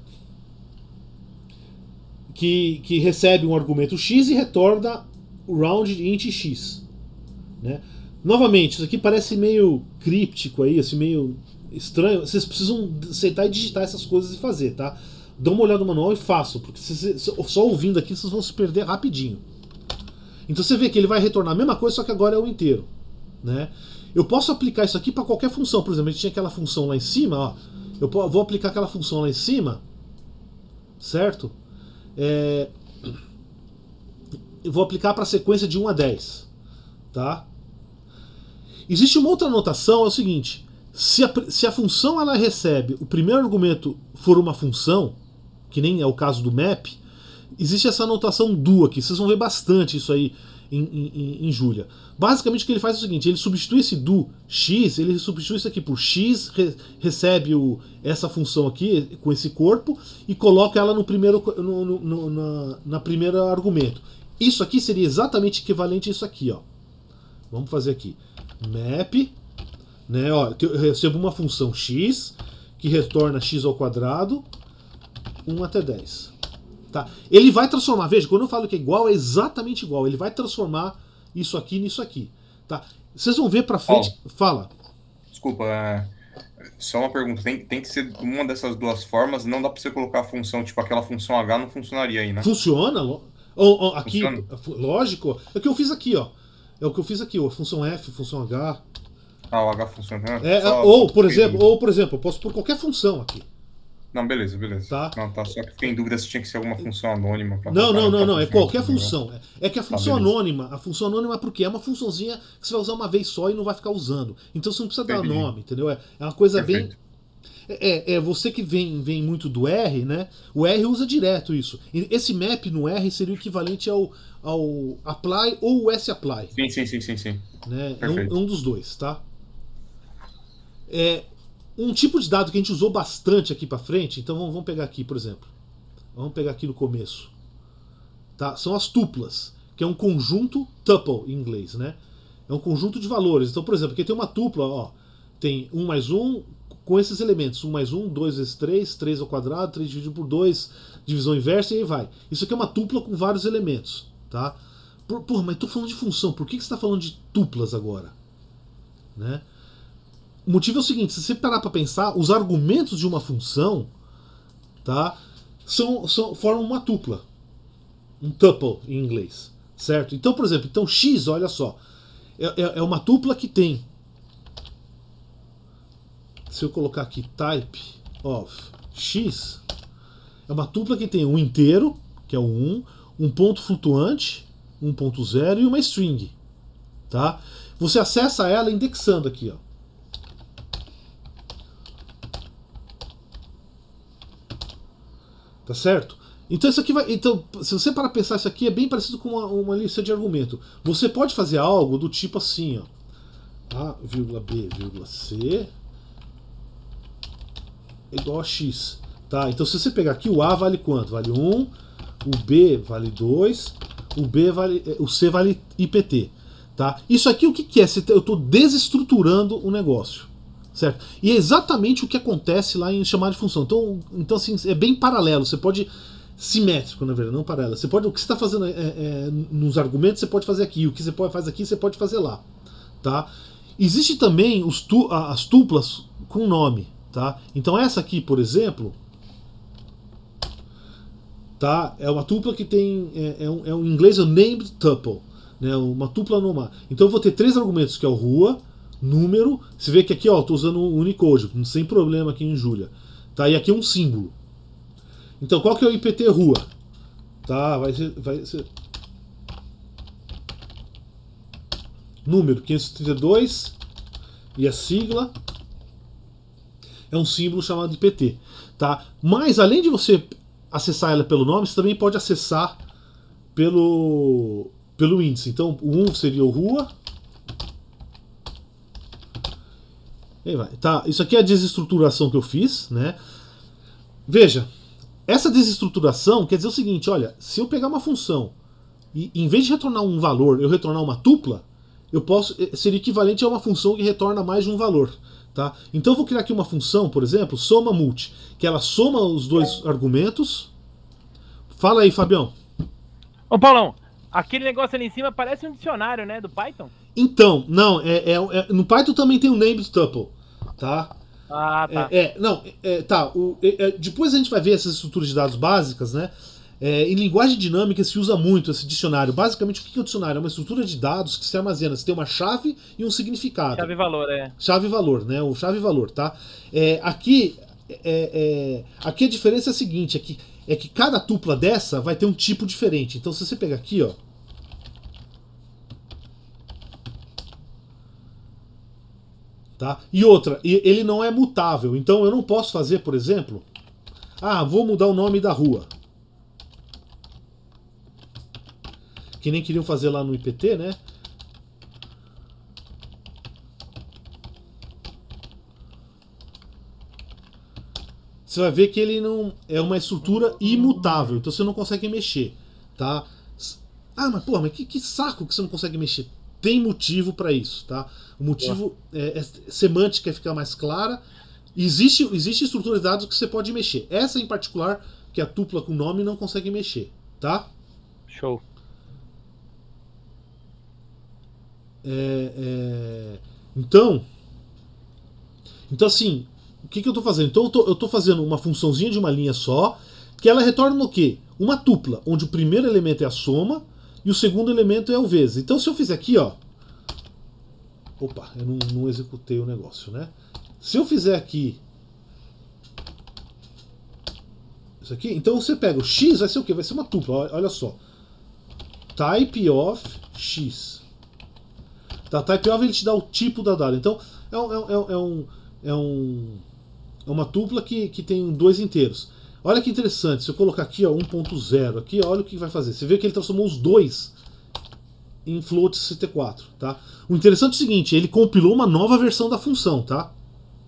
que, que recebe um argumento x e retorna o round int x. Né? Novamente, isso aqui parece meio críptico aí, assim, meio estranho. Vocês precisam sentar e digitar essas coisas e fazer, tá? Dão uma olhada no manual e faço porque só ouvindo aqui vocês vão se perder rapidinho. Então você vê que ele vai retornar a mesma coisa, só que agora é o inteiro. Né? Eu posso aplicar isso aqui para qualquer função. Por exemplo, a gente tinha aquela função lá em cima, ó eu vou aplicar aquela função lá em cima, certo? É, eu vou aplicar para a sequência de 1 a 10, tá? Existe uma outra anotação, é o seguinte, se a, se a função ela recebe, o primeiro argumento for uma função, que nem é o caso do map, existe essa anotação do aqui, vocês vão ver bastante isso aí em, em, em, Julia. Basicamente o que ele faz é o seguinte, ele substitui esse do x, ele substitui isso aqui por x, re, recebe o, essa função aqui com esse corpo e coloca ela no primeiro no, no, no, na, na primeira argumento. Isso aqui seria exatamente equivalente a isso aqui, ó. Vamos fazer aqui. Map, né, ó, eu recebo uma função x que retorna x ao quadrado 1 até 10. Tá? Ele vai transformar, veja, quando eu falo que é igual, é exatamente igual. Ele vai transformar isso aqui nisso aqui. Tá? Vocês vão ver para frente. Oh. Fala. Desculpa, é, só uma pergunta. Tem, tem que ser uma dessas duas formas. Não dá para você colocar a função, tipo aquela função H não funcionaria aí, né? Funciona? Oh, aqui, Funciona? É, lógico. É o que eu fiz aqui, ó. É o que eu fiz aqui, ó. Função F, função H. Ah, o H funciona. Né? É, é, ou, por exemplo, ou, por exemplo, eu posso pôr qualquer função aqui. Não, beleza, beleza. Tá? Não, tá. Só que tem dúvida se tinha que ser alguma função anônima. Não, não, não, não. É qualquer função. É que a tá, função tá, anônima, a função anônima é quê? É uma funçãozinha que você vai usar uma vez só e não vai ficar usando. Então você não precisa Entendi. dar nome, entendeu? É, é uma coisa Perfeito. bem. É, é, é, você que vem, vem muito do R, né? O R usa direto isso. Esse map no R seria o equivalente ao, ao apply ou s apply. Sim, sim, sim, sim, sim. Né? É um, um, dos dois, tá? É, um tipo de dado que a gente usou bastante aqui para frente, então vamos, vamos pegar aqui, por exemplo. Vamos pegar aqui no começo. Tá? São as tuplas, que é um conjunto, tuple em inglês, né? É um conjunto de valores. Então, por exemplo, aqui tem uma tupla, ó, tem 1 mais 1 com esses elementos. 1 mais 1, 2 vezes 3, 3 ao quadrado, 3 dividido por 2, divisão inversa e aí vai. Isso aqui é uma tupla com vários elementos, tá? porra, mas tô falando de função, por que, que você tá falando de tuplas agora? Né? O motivo é o seguinte: se você parar para pensar, os argumentos de uma função tá, são, são, formam uma tupla. Um tuple em inglês. Certo? Então, por exemplo, então x, olha só, é, é, é uma tupla que tem. Se eu colocar aqui type of x, é uma tupla que tem um inteiro, que é o 1, um ponto flutuante, 1.0 e uma string. Tá? Você acessa ela indexando aqui. Ó. Tá certo? Então isso aqui vai. Então, se você para pensar isso aqui, é bem parecido com uma, uma lista de argumento. Você pode fazer algo do tipo assim, ó. A, vírgula B, vírgula C é igual a X. Tá? Então se você pegar aqui, o A vale quanto? Vale 1, o B vale 2, o, B vale, é, o C vale IPT. Tá? Isso aqui o que, que é? Eu estou desestruturando o negócio. Certo? E é exatamente o que acontece lá em chamar de função. Então, então assim, é bem paralelo. Você pode. Simétrico, na verdade, não paralelo. Você pode, o que você está fazendo é, é, é, nos argumentos, você pode fazer aqui. O que você pode, faz aqui, você pode fazer lá. Tá? Existe também os tu, as tuplas com nome. Tá? Então essa aqui, por exemplo, tá? É uma tupla que tem é, é um, é um inglês o é named tuple, né? Uma tupla anomar. Então eu vou ter três argumentos que é o rua, número. Você vê que aqui, ó, estou usando o Unicode, sem problema aqui em Julia. Tá? E aqui um símbolo. Então, qual que é o IPT rua? Tá, vai ser, vai ser... Número 532 e a sigla é um símbolo chamado IPT, tá? Mas além de você acessar ela pelo nome, você também pode acessar pelo pelo índice. Então, o 1 seria o rua, Aí vai. Tá, isso aqui é a desestruturação que eu fiz, né? Veja, essa desestruturação quer dizer o seguinte, olha, se eu pegar uma função e em vez de retornar um valor, eu retornar uma tupla, eu posso eh, seria equivalente a uma função que retorna mais de um valor. Tá? Então eu vou criar aqui uma função, por exemplo, soma multi, que ela soma os dois argumentos. Fala aí, Fabião. Ô Paulão, aquele negócio ali em cima parece um dicionário, né, do Python? Então, não, é, é, é, no Python também tem o named tuple, tá? Ah, tá. É, é não, é, tá. O, depois a gente vai ver essas estruturas de dados básicas, né? em linguagem dinâmica se usa muito esse dicionário. Basicamente, o que é o dicionário? É uma estrutura de dados que se armazena. Você tem uma chave e um significado. Chave e valor, é. Chave e valor, né? O chave e valor, tá? aqui, aqui a diferença é a seguinte: é que, é que cada tupla dessa vai ter um tipo diferente. Então, se você pegar aqui, ó. Tá? E outra, ele não é mutável. Então eu não posso fazer, por exemplo, ah, vou mudar o nome da rua. Que nem queriam fazer lá no IPT, né? Você vai ver que ele não é uma estrutura imutável, então você não consegue mexer, tá? Ah, mas porra, mas que, que saco que você não consegue mexer. Tem motivo para isso, tá? O motivo é, é, semântica ficar mais clara. Existe, existe estrutura de dados que você pode mexer. Essa em particular, que é a tupla com nome, não consegue mexer, tá? Show. É, é então, então assim, o que, que eu estou fazendo? Então eu estou fazendo uma funçãozinha de uma linha só, que ela retorna o quê? Uma tupla, onde o primeiro elemento é a soma e o segundo elemento é o vezes. Então se eu fizer aqui, ó, opa, eu não, não executei o negócio, né? Se eu fizer aqui isso aqui, então você pega o x, vai ser o quê? Vai ser uma tupla, olha só. Type of x. Tá, type of ele te dá o tipo da dada. Então é um, é um, é um, é, é, é uma tupla que, que tem dois inteiros. Olha que interessante, se eu colocar aqui 1.0, aqui, olha o que vai fazer. Você vê que ele transformou os dois em float64, tá? O interessante é o seguinte, ele compilou uma nova versão da função, tá?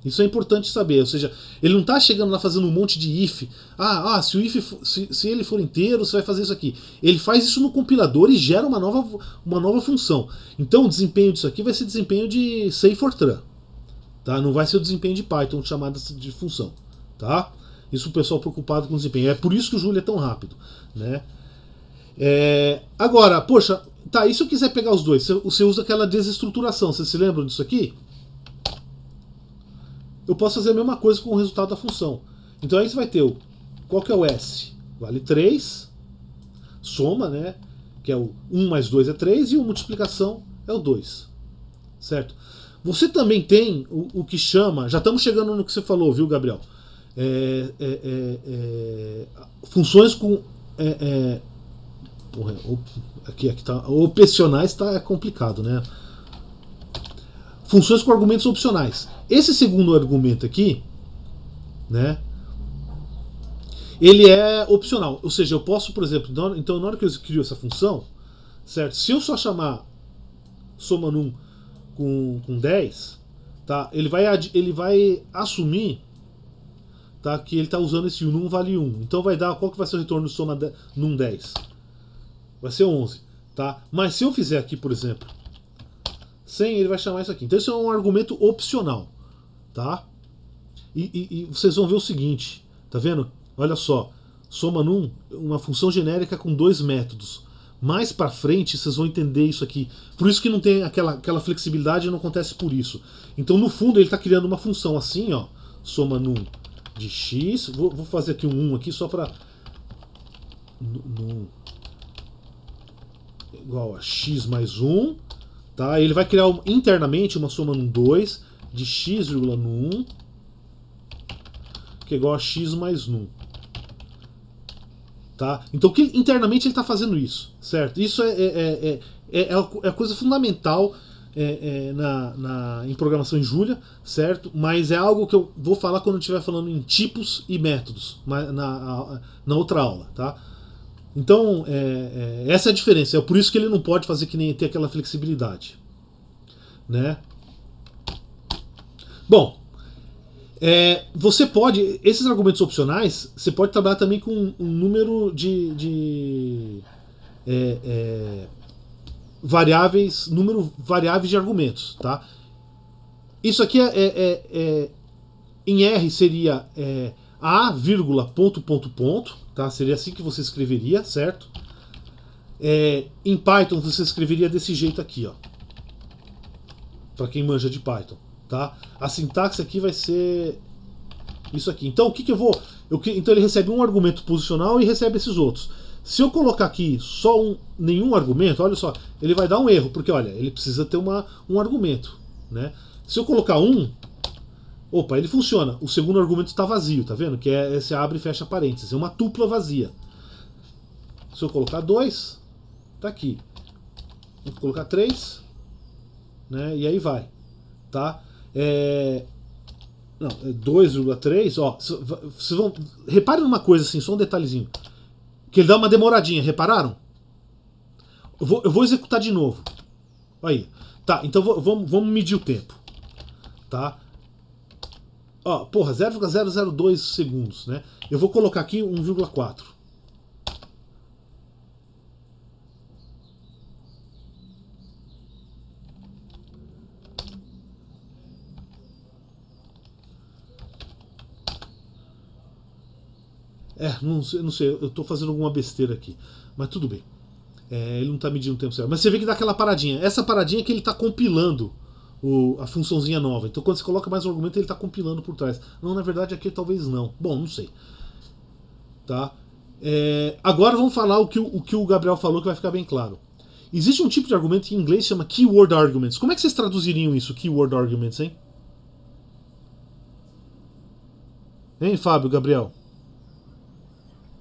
Isso é importante saber, ou seja, ele não está chegando lá fazendo um monte de if. Ah, ah se o if se, se, ele for inteiro, você vai fazer isso aqui. Ele faz isso no compilador e gera uma nova, uma nova função. Então o desempenho disso aqui vai ser desempenho de C Fortran. Tá? Não vai ser o desempenho de Python chamada de função, tá? Isso o pessoal preocupado com o desempenho. É por isso que o Julia é tão rápido, né? É, agora, poxa, Tá, e se eu quiser pegar os dois? Você usa aquela desestruturação, vocês se lembram disso aqui? Eu posso fazer a mesma coisa com o resultado da função. Então aí você vai ter o. Qual que é o S? Vale 3, soma, né? Que é o 1 mais 2 é 3, e o multiplicação é o 2. Certo? Você também tem o, o que chama. Já estamos chegando no que você falou, viu, Gabriel? É, é, é, é funções com. É, é porra, opa Aqui, aqui tá. Opcionais está é complicado, né? Funções com argumentos opcionais. Esse segundo argumento aqui, né? Ele é opcional. Ou seja, eu posso, por exemplo, na hora, então na hora que eu crio essa função, certo? Se eu só chamar soma num com, com 10, tá? Ele vai, ele vai assumir tá? que ele está usando esse num vale 1. Então vai dar qual que vai ser o retorno soma de, num 10? Vai ser 11, tá? Mas se eu fizer aqui, por exemplo, 100, ele vai chamar isso aqui. Então isso é um argumento opcional, tá? E, e, e vocês vão ver o seguinte, tá vendo? Olha só, soma num uma função genérica com dois métodos. Mais para frente vocês vão entender isso aqui. Por isso que não tem aquela, aquela flexibilidade, não acontece por isso. Então no fundo ele está criando uma função assim, ó, soma num de x. Vou, vou fazer aqui um 1 aqui só para num igual a x mais 1. Tá? Ele vai criar um, internamente uma soma no 2 de x, no 1, que é igual a x mais 1. Tá? Então que, internamente ele está fazendo isso, certo? Isso é, é, é, é, é a coisa fundamental é, é, na, na, em programação em Julia, certo? Mas é algo que eu vou falar quando eu estiver falando em tipos e métodos na, na, na outra aula, tá? Então, é, é, essa é a diferença. É por isso que ele não pode fazer que nem ter aquela flexibilidade. Né? Bom, é, você pode. Esses argumentos opcionais, você pode trabalhar também com um, um número de. de é, é, variáveis. Número variáveis de argumentos. Tá? Isso aqui é, é em R seria a, vírgula, ponto, ponto, ponto, tá? Seria assim que você escreveria, certo? É, em Python você escreveria desse jeito aqui, ó. Para quem manja de Python, tá? A sintaxe aqui vai ser isso aqui. Então o que, que eu vou? Eu que... então ele recebe um argumento posicional e recebe esses outros. Se eu colocar aqui só um, nenhum argumento, olha só, ele vai dar um erro porque olha, ele precisa ter uma, um argumento, né? Se eu colocar um, Opa, ele funciona. O segundo argumento está vazio, tá vendo? Que é, é, você abre e fecha parênteses. É uma tupla vazia. Se eu colocar 2, tá aqui. Vou colocar 3, né? E aí vai, tá? É... Não, é 2,3, ó. Vocês vão... Reparem numa coisa assim, só um detalhezinho. Que ele dá uma demoradinha, repararam? Eu vou, eu vou executar de novo. Aí. Tá, então vamos medir o tempo. Tá? Ó, porra, 0,002 segundos, né? Eu vou colocar aqui 1,4. É, não sei, não sei, eu tô fazendo alguma besteira aqui. Mas tudo bem. É, ele não tá medindo o tempo certo. Mas você vê que dá aquela paradinha. Essa paradinha é que ele tá compilando o, a funçãozinha nova. Então quando você coloca mais um argumento, ele está compilando por trás. Não, na verdade aqui talvez não. Bom, não sei. Tá? É, agora vamos falar o que o, que o Gabriel falou que vai ficar bem claro. Existe um tipo de argumento que em inglês chama keyword arguments. Como é que vocês traduziriam isso, keyword arguments, hein? Hein, Fábio, Gabriel?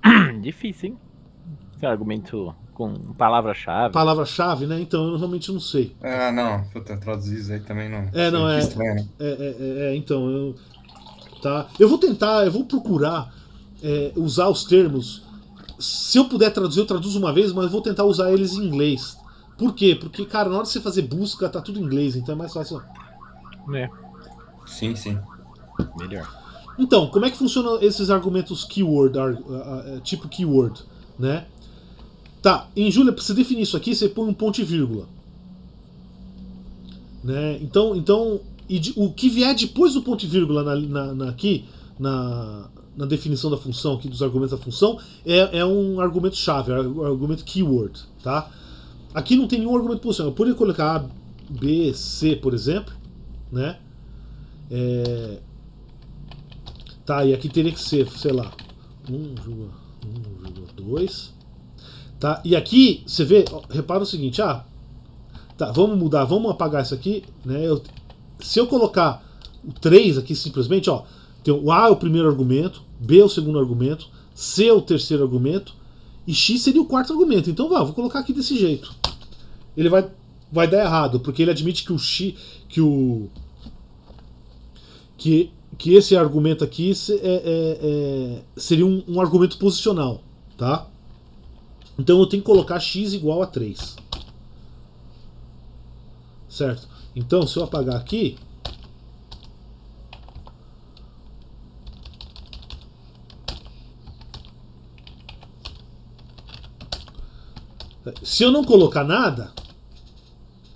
[COUGHS] Difícil, hein? Esse argumento com palavra-chave. Palavra-chave, né? Então eu realmente não sei. Ah, é, não. Puta, traduzir isso aí também não. É, não, é, é, estranho. Né? É, é, é, é, então, eu. Tá. Eu vou tentar, eu vou procurar é, usar os termos. Se eu puder traduzir, eu traduzo uma vez, mas eu vou tentar usar eles em inglês. Por quê? Porque, cara, na hora de você fazer busca, tá tudo em inglês, então é mais fácil. Né? Sim, sim. Melhor. Então, como é que funcionam esses argumentos keyword, tipo keyword, né? Tá, em Júlia, para você definir isso aqui, você põe um ponto e vírgula. Né? Então, então de, o que vier depois do ponto e vírgula na, na, na aqui, na, na, definição da função, aqui, dos argumentos da função, é, é um argumento chave, é um argumento keyword. Tá? Aqui não tem nenhum argumento posicional. Eu poderia colocar A, B, C, por exemplo. Né? É... Tá, e aqui teria que ser, sei lá, 1,2 Tá? E aqui você vê, repara o seguinte, ah, tá, vamos mudar, vamos apagar isso aqui, né? Eu, se eu colocar o 3 aqui simplesmente, ó, tem o A é o primeiro argumento, B é o segundo argumento, C é o terceiro argumento e X seria o quarto argumento. Então, vá, vou colocar aqui desse jeito. Ele vai vai dar errado, porque ele admite que o X que o que que esse argumento aqui é, é, é, seria um, um argumento posicional, tá? Então eu tenho que colocar x igual a 3. Certo? Então, se eu apagar aqui, Se eu não colocar nada,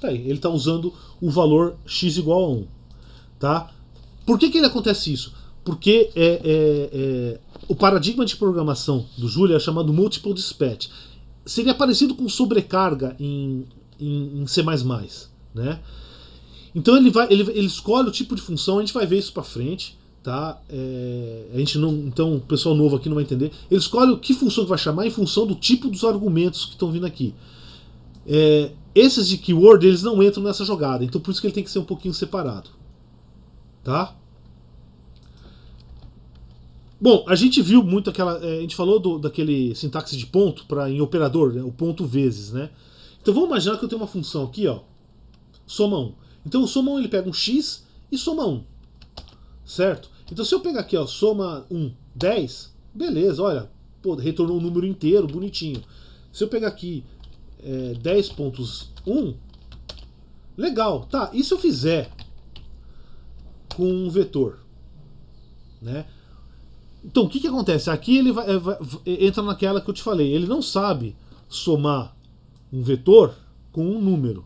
tá aí, ele está usando o valor x igual a 1. Tá? Por que, que ele acontece isso? Porque é, é, é, o paradigma de programação do Julia é chamado multiple dispatch seria parecido com sobrecarga em, em, em C++, né? Então ele, vai, ele, ele escolhe o tipo de função, a gente vai ver isso para frente, tá? É, a gente não, então o pessoal novo aqui não vai entender. Ele escolhe o que função que vai chamar em função do tipo dos argumentos que estão vindo aqui. É, esses de keyword eles não entram nessa jogada, então por isso que ele tem que ser um pouquinho separado, tá? Bom, a gente viu muito aquela. É, a gente falou do, daquele sintaxe de ponto para em operador, né? o ponto vezes, né? Então vamos imaginar que eu tenho uma função aqui, ó. Soma 1. Então o soma 1 ele pega um x e soma 1. Certo? Então se eu pegar aqui, ó, soma 1, 10, beleza, olha, pô, retornou um número inteiro, bonitinho. Se eu pegar aqui é, 10.1, legal, tá. E se eu fizer com um vetor, né? Então, o que, que acontece? Aqui ele vai, é, vai, é, entra naquela que eu te falei. Ele não sabe somar um vetor com um número.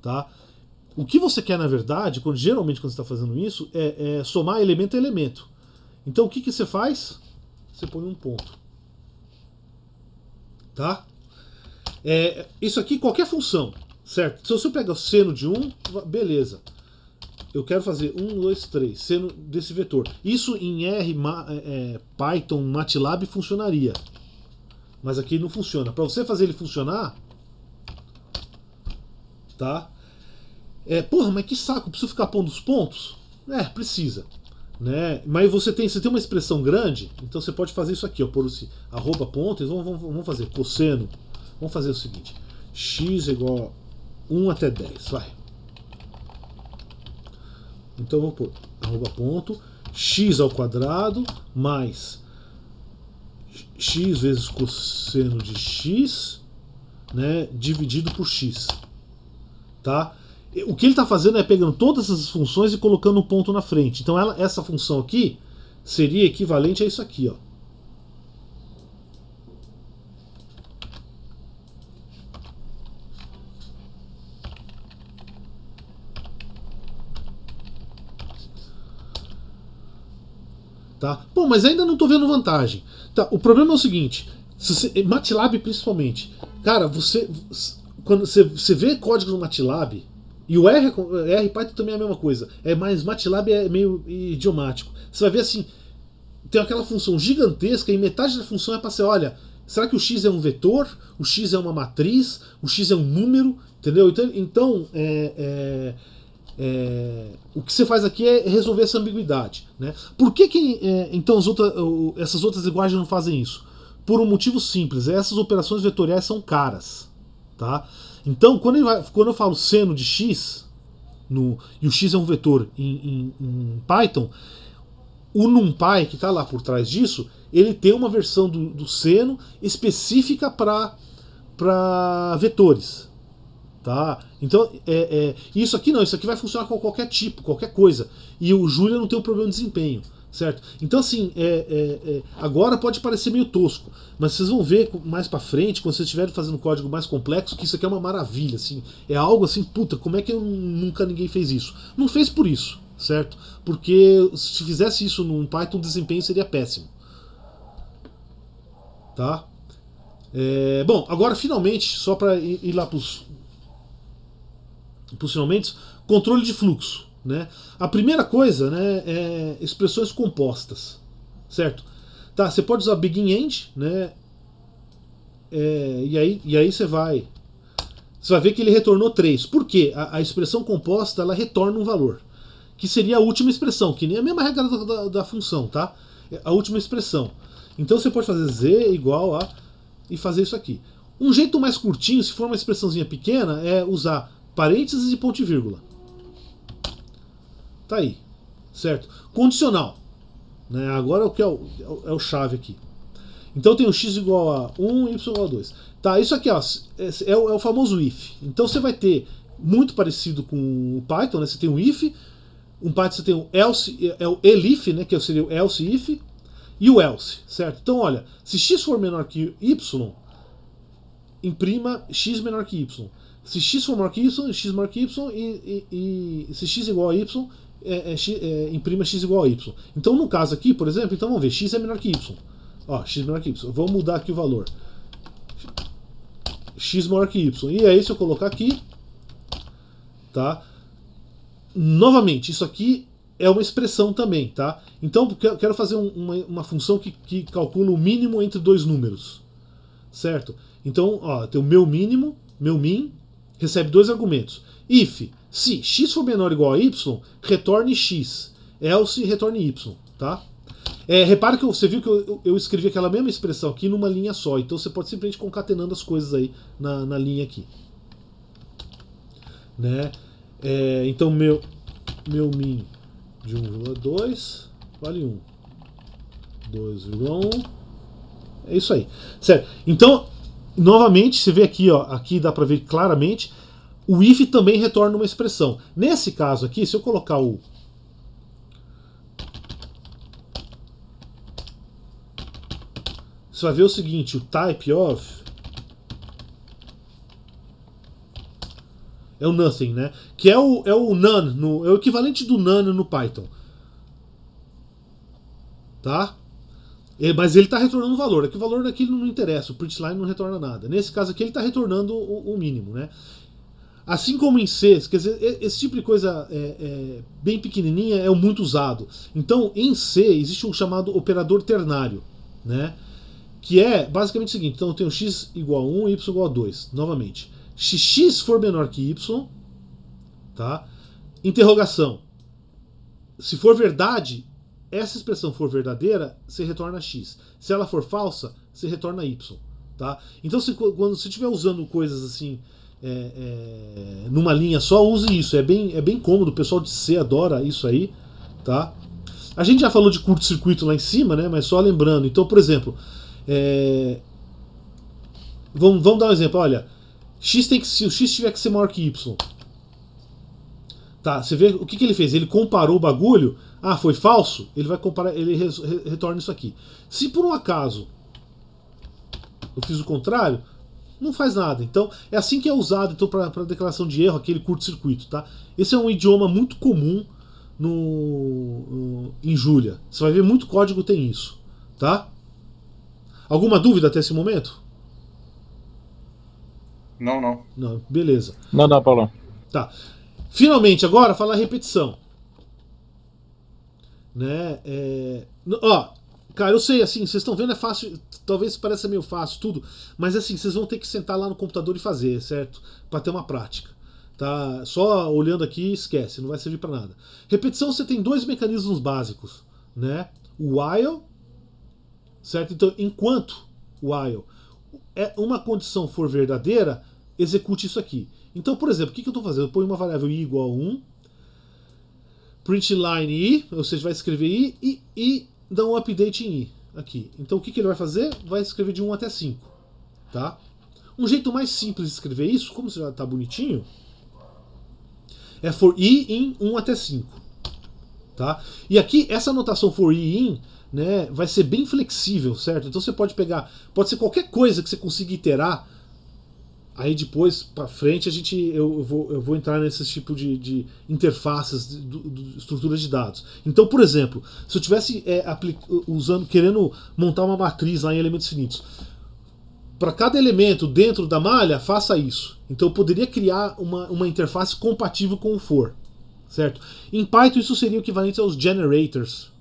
Tá? O que você quer, na verdade, quando, geralmente quando você está fazendo isso, é, é, somar elemento a elemento. Então, o que, que você faz? Você põe um ponto. Tá? É, isso aqui, qualquer função, certo? Se eu pegar o seno de 1, um, beleza eu quero fazer 1, 2, 3, sendo desse vetor. Isso em R, Ma, é, é Python, MATLAB funcionaria. Mas aqui não funciona. Para você fazer ele funcionar, tá? É, porra, mas que saco, preciso ficar pondo os pontos? É, precisa. Né? Mas você tem, você tem uma expressão grande, então você pode fazer isso aqui, ó, por esse arroba ponto, vamos, vamos, vamos fazer cosseno. Vamos fazer o seguinte, x igual a 1 até 10, vai. Então vamos pôr arroba ponto x ao quadrado mais x vezes cosseno de x, né, dividido por x. Tá? O que ele está fazendo é pegando todas essas funções e colocando um ponto na frente. Então ela, essa função aqui seria equivalente a isso aqui, ó. Tá? Bom, mas ainda não estou vendo vantagem. Tá, o problema é o seguinte: você, MATLAB principalmente. Cara, você. Quando você, você vê código no MATLAB, e o R, é é R Python também é a mesma coisa. É mais MATLAB é meio idiomático. Você vai ver assim, tem aquela função gigantesca e metade da função é para ser, olha, será que o x é um vetor? O x é uma matriz? O x é um número? Entendeu? Então, então é, é é, o que você faz aqui é resolver essa ambiguidade. Né? Por que, que é, então outra, essas outras linguagens não fazem isso? Por um motivo simples: essas operações vetoriais são caras. Tá? Então, quando, vai, quando eu falo seno de x, no, e o x é um vetor em, em, em Python, o NumPy, que está lá por trás disso, ele tem uma versão do, do seno específica para vetores. Tá? Então, é, é, isso aqui não, isso aqui vai funcionar com qualquer tipo, qualquer coisa. E o Julia não tem um problema de desempenho, certo? Então, assim, é, é, é, agora pode parecer meio tosco, mas vocês vão ver mais para frente, quando vocês estiverem fazendo código mais complexo, que isso aqui é uma maravilha, assim. É algo assim, puta, como é que eu, nunca ninguém fez isso? Não fez por isso, certo? Porque se fizesse isso num Python, o desempenho seria péssimo. Tá? É, bom, agora finalmente, só para ir, ir lá pros impulsionamentos, controle de fluxo. Né? A primeira coisa né, é expressões compostas, certo? Tá, você pode usar begin end, né? É, e, aí, e aí você vai. Você vai ver que ele retornou 3. Por quê? A, a, expressão composta ela retorna um valor. Que seria a última expressão, que nem a mesma regra da, da, da função, tá? É a última expressão. Então você pode fazer z igual a. e fazer isso aqui. Um jeito mais curtinho, se for uma expressãozinha pequena, é usar parênteses e ponto e vírgula. Tá aí, certo? Condicional. Né? Agora é o que é o, é o chave aqui. Então tem o x igual a 1, y igual a 2. Tá, isso aqui ó, é, é, o, é o famoso if. Então você vai ter muito parecido com o Python, né? Você tem um if, um Python você tem um else, é, é o elif, né? Que seria o else if, e o else, certo? Então olha, se x for menor que y, imprima x menor que y se x for maior que y, x maior que y, e, e, e se x igual a y, é, é, é, imprima x igual a y. Então, no caso aqui, por exemplo, então vamos ver, x é menor que y. Ó, x é menor que y. Vou mudar aqui o valor. x maior que y. E aí, se eu colocar aqui, tá? Novamente, isso aqui é uma expressão também, tá? Então, eu quero fazer uma, uma função que, que calcula o mínimo entre dois números, certo? Então, ó, tem o meu mínimo, meu min, recebe dois argumentos. If, se x for menor ou igual a y, retorne x. Else, retorne y, tá? É, repara que você viu que eu, eu, escrevi aquela mesma expressão aqui numa linha só. Então você pode simplesmente concatenando as coisas aí na, na linha aqui. Né? É, então meu, meu min de 1,2 vale 1. 2,1. É isso aí. Certo? Então, Novamente, você vê aqui, ó, aqui dá para ver claramente, o if também retorna uma expressão. Nesse caso aqui, se eu colocar o você vai ver o seguinte, o type of é o nothing, né? Que é o, é o none, no, é o equivalente do none no Python. Tá? É, mas ele está retornando o valor. É que o valor daquilo não interessa, o print line não retorna nada. Nesse caso aqui, ele está retornando o, o, mínimo. Né? Assim como em C, quer dizer, esse tipo de coisa é, é, bem pequenininha é muito usado. Então, em C, existe o chamado operador ternário, né? que é basicamente o seguinte: então, eu tenho x igual a 1 y igual a 2, novamente. Se x for menor que y, tá? interrogação. Se for verdade, essa expressão for verdadeira, você retorna x. Se ela for falsa, você retorna y. Tá? Então, se, quando você estiver usando coisas assim, é, é, numa linha só, use isso. É bem, é bem cômodo. O pessoal de C adora isso aí. Tá? A gente já falou de curto-circuito lá em cima, né? mas só lembrando. Então, por exemplo, é... vamos, vamos dar um exemplo. Olha, x tem que, se o x tiver que ser maior que y, Tá, você vê o que, que ele fez? Ele comparou o bagulho. Ah, foi falso? Ele vai comparar, ele re, re, retorna isso aqui. Se por um acaso eu fiz o contrário, não faz nada. Então, é assim que é usado então, para declaração de erro, aquele curto-circuito. Tá? Esse é um idioma muito comum no, no, em Julia. Você vai ver muito código tem isso. Tá? Alguma dúvida até esse momento? Não, não. Não, beleza. Não, não, Paulo. Tá. Finalmente, agora, falar repetição. Né? É... Ó, cara, eu sei, assim, vocês estão vendo, é fácil, talvez pareça meio fácil tudo, mas assim, vocês vão ter que sentar lá no computador e fazer, certo? Para ter uma prática. Tá? Só olhando aqui, esquece, não vai servir para nada. Repetição, você tem dois mecanismos básicos, né? O while, certo? Então, enquanto while é uma condição for verdadeira, execute isso aqui. Então, por exemplo, o que, que eu estou fazendo? Eu ponho uma variável i igual a 1, line i, ou seja, vai escrever i, e dá um update em i aqui. Então, o que, que ele vai fazer? Vai escrever de 1 até 5, tá? Um jeito mais simples de escrever isso, como já está bonitinho, é for i em 1 até 5. Tá? E aqui, essa anotação for i in né, vai ser bem flexível, certo? Então você pode pegar, pode ser qualquer coisa que você consiga iterar Aí depois, para frente, a gente, eu, eu, vou, eu vou entrar nesse tipo de, de interfaces, de, de, estruturas de dados. Então, por exemplo, se eu estivesse é, usando, querendo montar uma matriz lá em elementos finitos, para cada elemento dentro da malha, faça isso. Então eu poderia criar uma, uma interface compatível com o for, certo? Em Python isso seria o equivalente aos generators.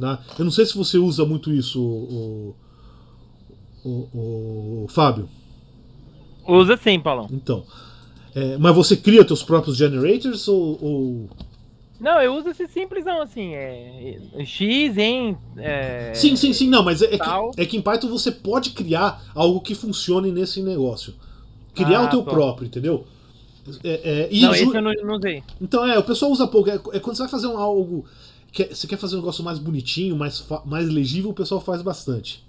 Né? Eu não sei se você usa muito isso, o, o, o, o Fábio. Usa sim, Paulão. Então. É, mas você cria teus próprios generators ou, ou... Não, eu uso esse simplesão, assim, é, é X em... É, sim, sim, sim, não, mas é, é, que, é que em Python você pode criar algo que funcione nesse negócio. Criar ah, o teu próprio, entendeu? É, é, não, eu não, usei. Então, é, o pessoal usa pouco. É, é quando você vai fazer um, algo... Que, é, você quer fazer um negócio mais bonitinho, mais, mais legível, o pessoal faz bastante.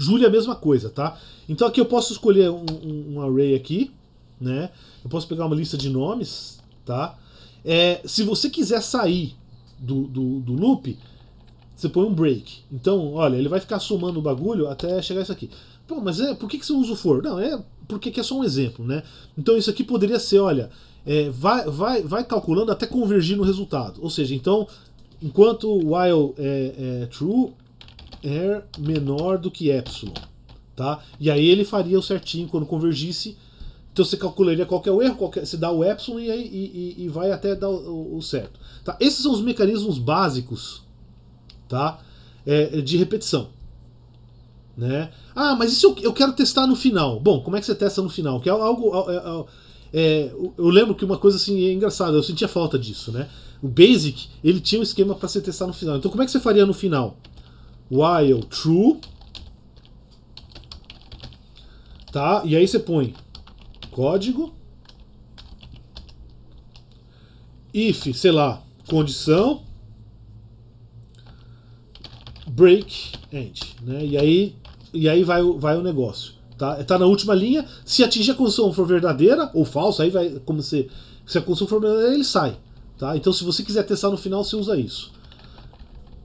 Júlia a mesma coisa, tá? Então aqui eu posso escolher um, um, um array aqui, né? Eu posso pegar uma lista de nomes, tá? É, se você quiser sair do, do, do loop, você põe um break. Então, olha, ele vai ficar somando o bagulho até chegar isso aqui. Pô, mas é, por que, que você usa o for? Não, é porque é só um exemplo, né? Então isso aqui poderia ser, olha, é, vai, vai, vai calculando até convergir no resultado. Ou seja, então, enquanto while é, é true, r é menor do que epsilon. Tá? E aí ele faria o certinho quando convergisse. Então você calcularia qual é o erro, qual é, você dá o epsilon e, aí, e, e, e vai até dar o, o, certo. Tá? Esses são os mecanismos básicos tá? É, é de repetição. Né? Ah, mas isso eu, eu, quero testar no final. Bom, como é que você testa no final? Que é algo. É, é, eu lembro que uma coisa assim é engraçada, eu sentia falta disso, né? O Basic, ele tinha um esquema para você testar no final. Então, como é que você faria no final? while true, tá? E aí você põe código, if, sei lá, condição, break end, né? E aí, e aí vai, vai o negócio, tá? Tá na última linha, se atingir a condição for verdadeira ou falsa, aí vai, como se, se a condição for verdadeira, ele sai, tá? Então se você quiser testar no final, você usa isso.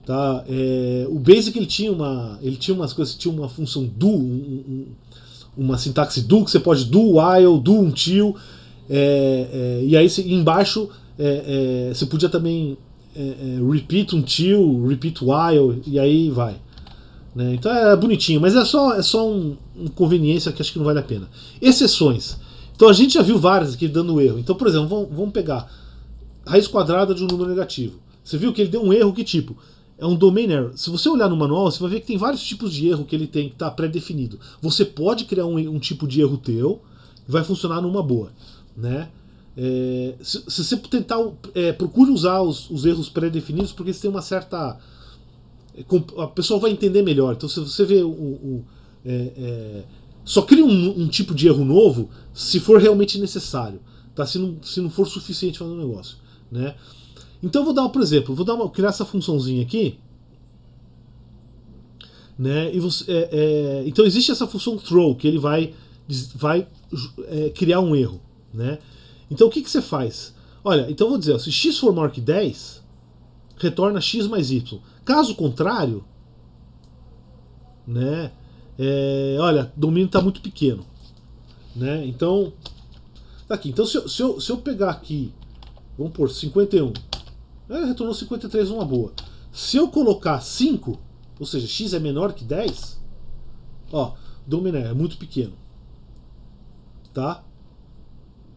Tá? É, o Basic ele tinha uma, ele tinha umas coisas, tinha uma função do, um, um, uma sintaxe do que você pode do while, do until, é, é, e aí embaixo é, é, você podia também é, repeat until, repeat while e aí vai. Né? Então é bonitinho, mas é só é só um, um conveniência que acho que não vale a pena. Exceções. Então a gente já viu várias aqui dando erro. Então, por exemplo, vamos, vamos pegar raiz quadrada de um número negativo. Você viu que ele deu um erro que tipo? é um domain error. Se você olhar no manual, você vai ver que tem vários tipos de erro que ele tem que está pré-definido. Você pode criar um, um, tipo de erro teu, vai funcionar numa boa, né? É, se, se, você tentar, é, procure usar os, os erros pré-definidos porque você tem uma certa é, a pessoa vai entender melhor. Então, se você vê o, o é, é, só cria um, um, tipo de erro novo se for realmente necessário, tá? Se não, se não for suficiente para o negócio, né? Então vou dar, por exemplo, vou dar uma, criar essa funçãozinha aqui. Né? E você, é, é, então existe essa função throw que ele vai, vai é, criar um erro. Né? Então o que, que você faz? Olha, então vou dizer, ó, se x for maior que 10, retorna x mais y. Caso contrário, né? É, olha, o domínio está muito pequeno. Né? Então, tá aqui. Então se eu, se eu, se eu pegar aqui, vamos por 51 ela retornou 53 uma boa. Se eu colocar 5, ou seja, x é menor que 10, ó, dominé é muito pequeno. Tá?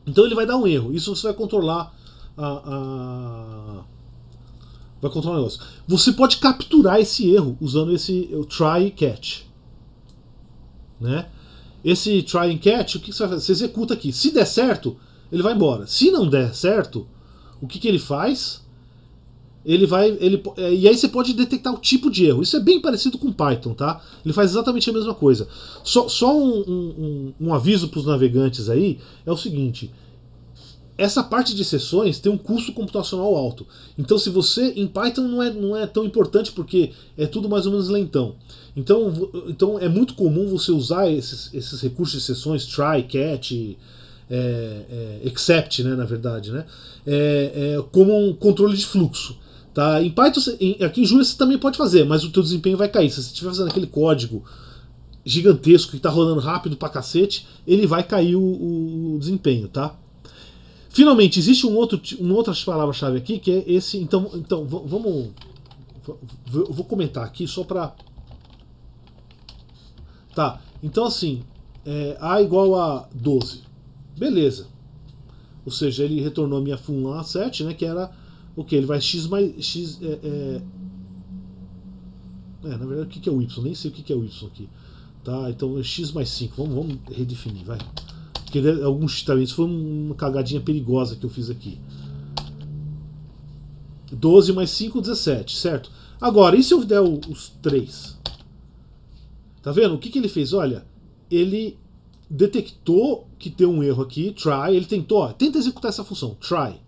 Então ele vai dar um erro. Isso você vai controlar a, a... Vai controlar o negócio. Você pode capturar esse erro usando esse o try catch. Né? Esse try and catch, o que você vai fazer? Você executa aqui. Se der certo, ele vai embora. Se não der certo, o que, que ele faz? ele vai. Ele, é, e aí você pode detectar o tipo de erro. Isso é bem parecido com Python, tá? Ele faz exatamente a mesma coisa. Só, só um, um, um aviso para os navegantes aí é o seguinte. Essa parte de sessões tem um custo computacional alto. Então, se você. Em Python não é, não é tão importante porque é tudo mais ou menos lentão. Então, então é muito comum você usar esses, esses recursos de sessões, try, catch, é, é, except, né, na verdade, né, é, é como um controle de fluxo. Tá? Em Python, aqui em Julia você também pode fazer, mas o teu desempenho vai cair. Se você estiver fazendo aquele código gigantesco que está rolando rápido pra cacete, ele vai cair o, o, desempenho, tá? Finalmente, existe um outro, uma outra palavra-chave aqui, que é esse... Então, então vamos... Eu vou comentar aqui só pra... Tá, então assim, é, A igual a 12. Beleza. Ou seja, ele retornou a minha fun lá 7, né, que era o que? Ele vai x mais. x é, é, é, na verdade, o que, que é o y? Nem sei o que, que é o y aqui. Tá? Então é x mais 5. Vamos, vamos redefinir, vai. Porque é, alguns também. Isso foi uma cagadinha perigosa que eu fiz aqui. 12 mais 5, 17, certo? Agora, e se eu der os 3? Tá vendo? O que, que ele fez? Olha, ele detectou que tem um erro aqui, try, ele tentou, ó, tenta executar essa função, try,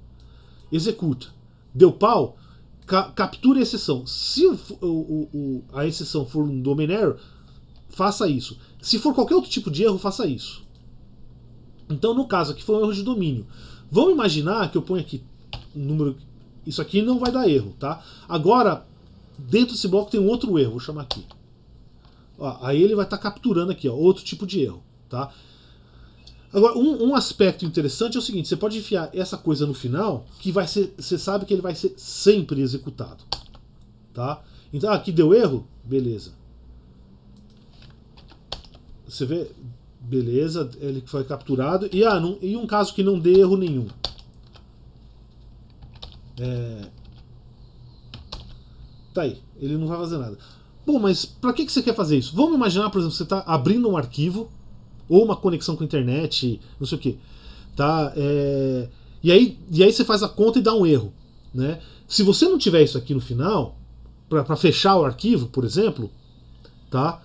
executa deu pau, ca capture a exceção. Se o, o, o, a exceção for um domain error, faça isso. Se for qualquer outro tipo de erro, faça isso. Então, no caso aqui foi um erro de domínio. Vamos imaginar que eu ponho aqui um número. Isso aqui não vai dar erro, tá? Agora, dentro desse bloco tem um outro erro, vou chamar aqui. Ó, aí ele vai estar tá capturando aqui, ó, outro tipo de erro, tá? Agora, um, um, aspecto interessante é o seguinte: você pode enfiar essa coisa no final, que vai ser, você sabe que ele vai ser sempre executado. Tá? Então, ah, aqui deu erro? Beleza. Você vê? Beleza, ele foi capturado. E, ah, num, e um caso que não dê erro nenhum. É... Tá aí, ele não vai fazer nada. Bom, mas para que, que você quer fazer isso? Vamos imaginar, por exemplo, você está abrindo um arquivo ou uma conexão com a internet, não sei o que, tá? É, e aí e aí você faz a conta e dá um erro, né? Se você não tiver isso aqui no final para fechar o arquivo, por exemplo, tá?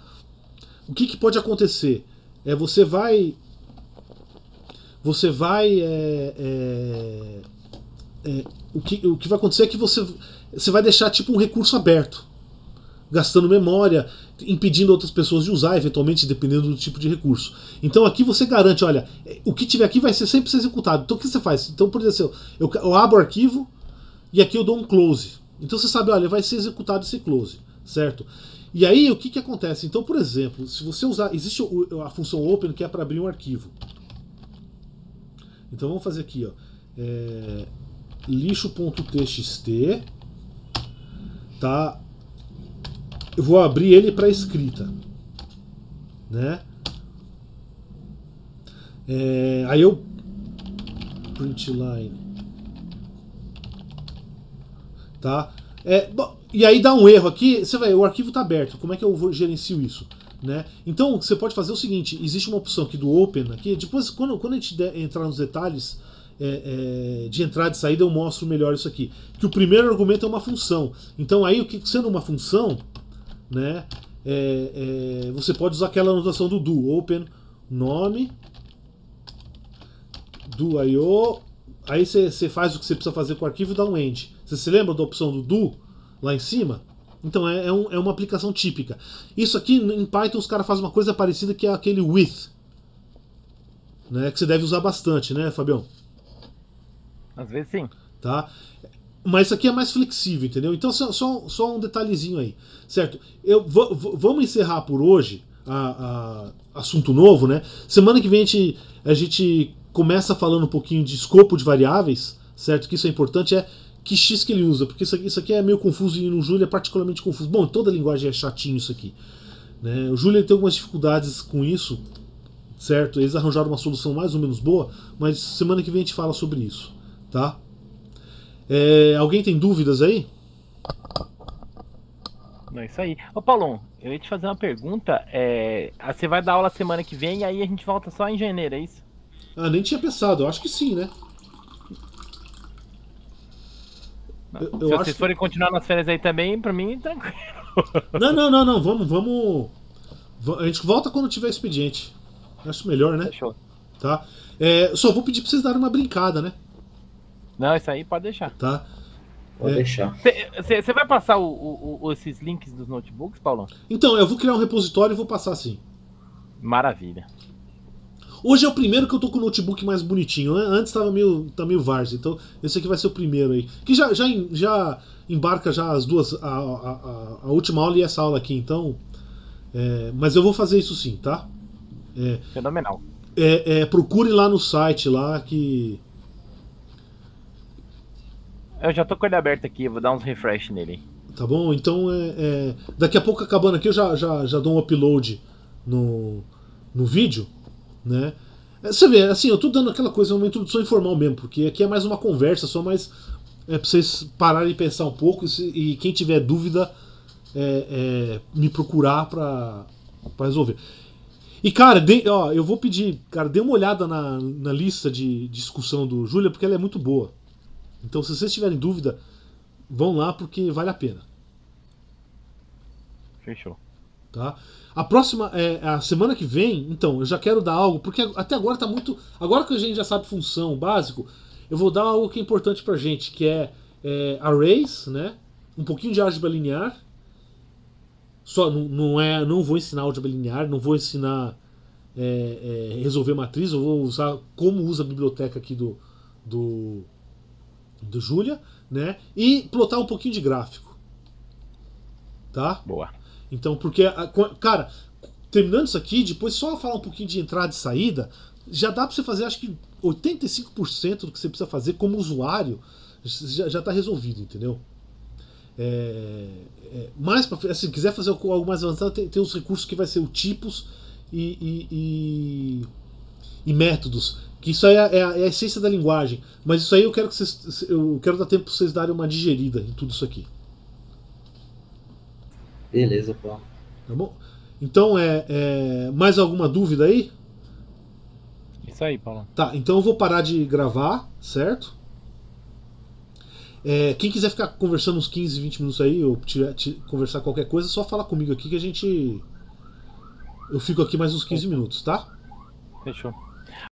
O que, que pode acontecer é você vai você vai é, é, é, o, que, o que vai acontecer é que você, você vai deixar tipo um recurso aberto, gastando memória impedindo outras pessoas de usar, eventualmente, dependendo do tipo de recurso. Então aqui você garante, olha, é, o que tiver aqui vai ser sempre executado. Então o que você faz? Então, por exemplo, assim, eu, eu abro o arquivo e aqui eu dou um close. Então você sabe, olha, vai ser executado esse close, certo? E aí o que, que acontece? Então, por exemplo, se você usar. Existe a função open que é para abrir um arquivo. Então vamos fazer aqui, ó. É, lixo.txt tá eu vou abrir ele para escrita, né? É, aí eu print line, tá? É, bom, e aí dá um erro aqui, você vai, o arquivo está aberto, como é que eu vou, gerencio isso? Né? Então você pode fazer o seguinte: existe uma opção aqui do Open aqui. Depois, quando, quando a gente der, entrar nos detalhes é, é, de entrada e saída, eu mostro melhor isso aqui. Que o primeiro argumento é uma função. Então aí o que sendo uma função, né? É, é, você pode usar aquela anotação do do, open nome do IO. Aí você faz o que você precisa fazer com o arquivo e dá um end. Você se lembra da opção do do lá em cima? Então é, é, um, é uma aplicação típica. Isso aqui em Python os caras fazem uma coisa parecida que é aquele with. Né, que você deve usar bastante, né, Fabião? Às vezes sim. Tá? Mas isso aqui é mais flexível, entendeu? Então, só, só, só um detalhezinho aí, certo? Eu, vamos encerrar por hoje a, a, assunto novo, né? Semana que vem a gente, a gente começa falando um pouquinho de escopo de variáveis, certo? Que isso é importante, é que X que ele usa, porque isso aqui, isso aqui é meio confuso e no Julia é particularmente confuso. Bom, toda linguagem é chatinho isso aqui. Né? O Julia tem algumas dificuldades com isso, certo? Eles arranjaram uma solução mais ou menos boa, mas semana que vem a gente fala sobre isso, tá? É, alguém tem dúvidas aí? Não, é isso aí. Ô, Paulão, eu ia te fazer uma pergunta. É, ah, você vai dar aula semana que vem e aí a gente volta só em janeiro, é isso? Ah, nem tinha pensado. Eu acho que sim, né? eu Se vocês acho... forem continuar nas férias aí também, pra mim, tranquilo. Não, não, não, não. Vamos, vamos. A gente volta quando tiver expediente. Acho melhor, né? Fechou. Tá? É, só vou pedir pra vocês darem uma brincada, né? Não, isso aí pode deixar. Tá? pode é. deixar. Você vai passar o, o, o, esses links dos notebooks, Paulão? Então, eu vou criar um repositório e vou passar sim. Maravilha. Hoje é o primeiro que eu tô com o notebook mais bonitinho. Antes tava meio, tá meio vars, então esse aqui vai ser o primeiro aí. Que já, já, já embarca já as duas, a, a, a última aula e essa aula aqui, então. É, mas eu vou fazer isso sim, tá? É, Fenomenal. É, é procure lá no site lá que eu já tô com ele aberto aqui, vou dar uns refresh nele. Tá bom? Então é, é, Daqui a pouco acabando aqui, eu já, já, já dou um upload no, no vídeo, né? É, você vê, assim, eu tô dando aquela coisa, uma introdução informal mesmo, porque aqui é mais uma conversa, só mais é pra vocês pararem e pensar um pouco, e, se, e quem tiver dúvida, é, é, me procurar pra, pra resolver. E, cara, de, ó, eu vou pedir, cara, dê uma olhada na, na lista de discussão do Júlia, porque ela é muito boa. Então, se vocês tiverem dúvida, vão lá porque vale a pena. Fechou. Tá? A próxima é, é a semana que vem, então, eu já quero dar algo, porque até agora tá muito. Agora que a gente já sabe função básico, eu vou dar algo que é importante pra gente, que é, é arrays, né? Um pouquinho de álgebra linear. Só não, não é, não vou ensinar álgebra linear, não vou ensinar é, é, resolver matriz, eu vou usar como usa a biblioteca aqui do, do do Julia, né? E plotar um pouquinho de gráfico. Tá? Boa. Então, porque, cara, terminando isso aqui, depois só falar um pouquinho de entrada e saída, já dá para você fazer, acho que 85% do que você precisa fazer como usuário já, já tá resolvido, entendeu? É, é, mais pra, se assim, quiser fazer algo mais avançado, tem, tem os recursos que vai ser o tipos e, e, e e métodos. Que isso aí é, é, a, é a, essência da linguagem. Mas isso aí eu quero que vocês. Eu quero dar tempo para vocês darem uma digerida em tudo isso aqui. Beleza, Paulo. Tá bom? Então é, é, mais alguma dúvida aí? Isso aí, Paulo. Tá, então eu vou parar de gravar, certo? É, quem quiser ficar conversando uns 15, 20 minutos aí, ou tiver, conversar qualquer coisa, é só fala comigo aqui que a gente. Eu fico aqui mais uns 15 é. minutos, tá? Fechou.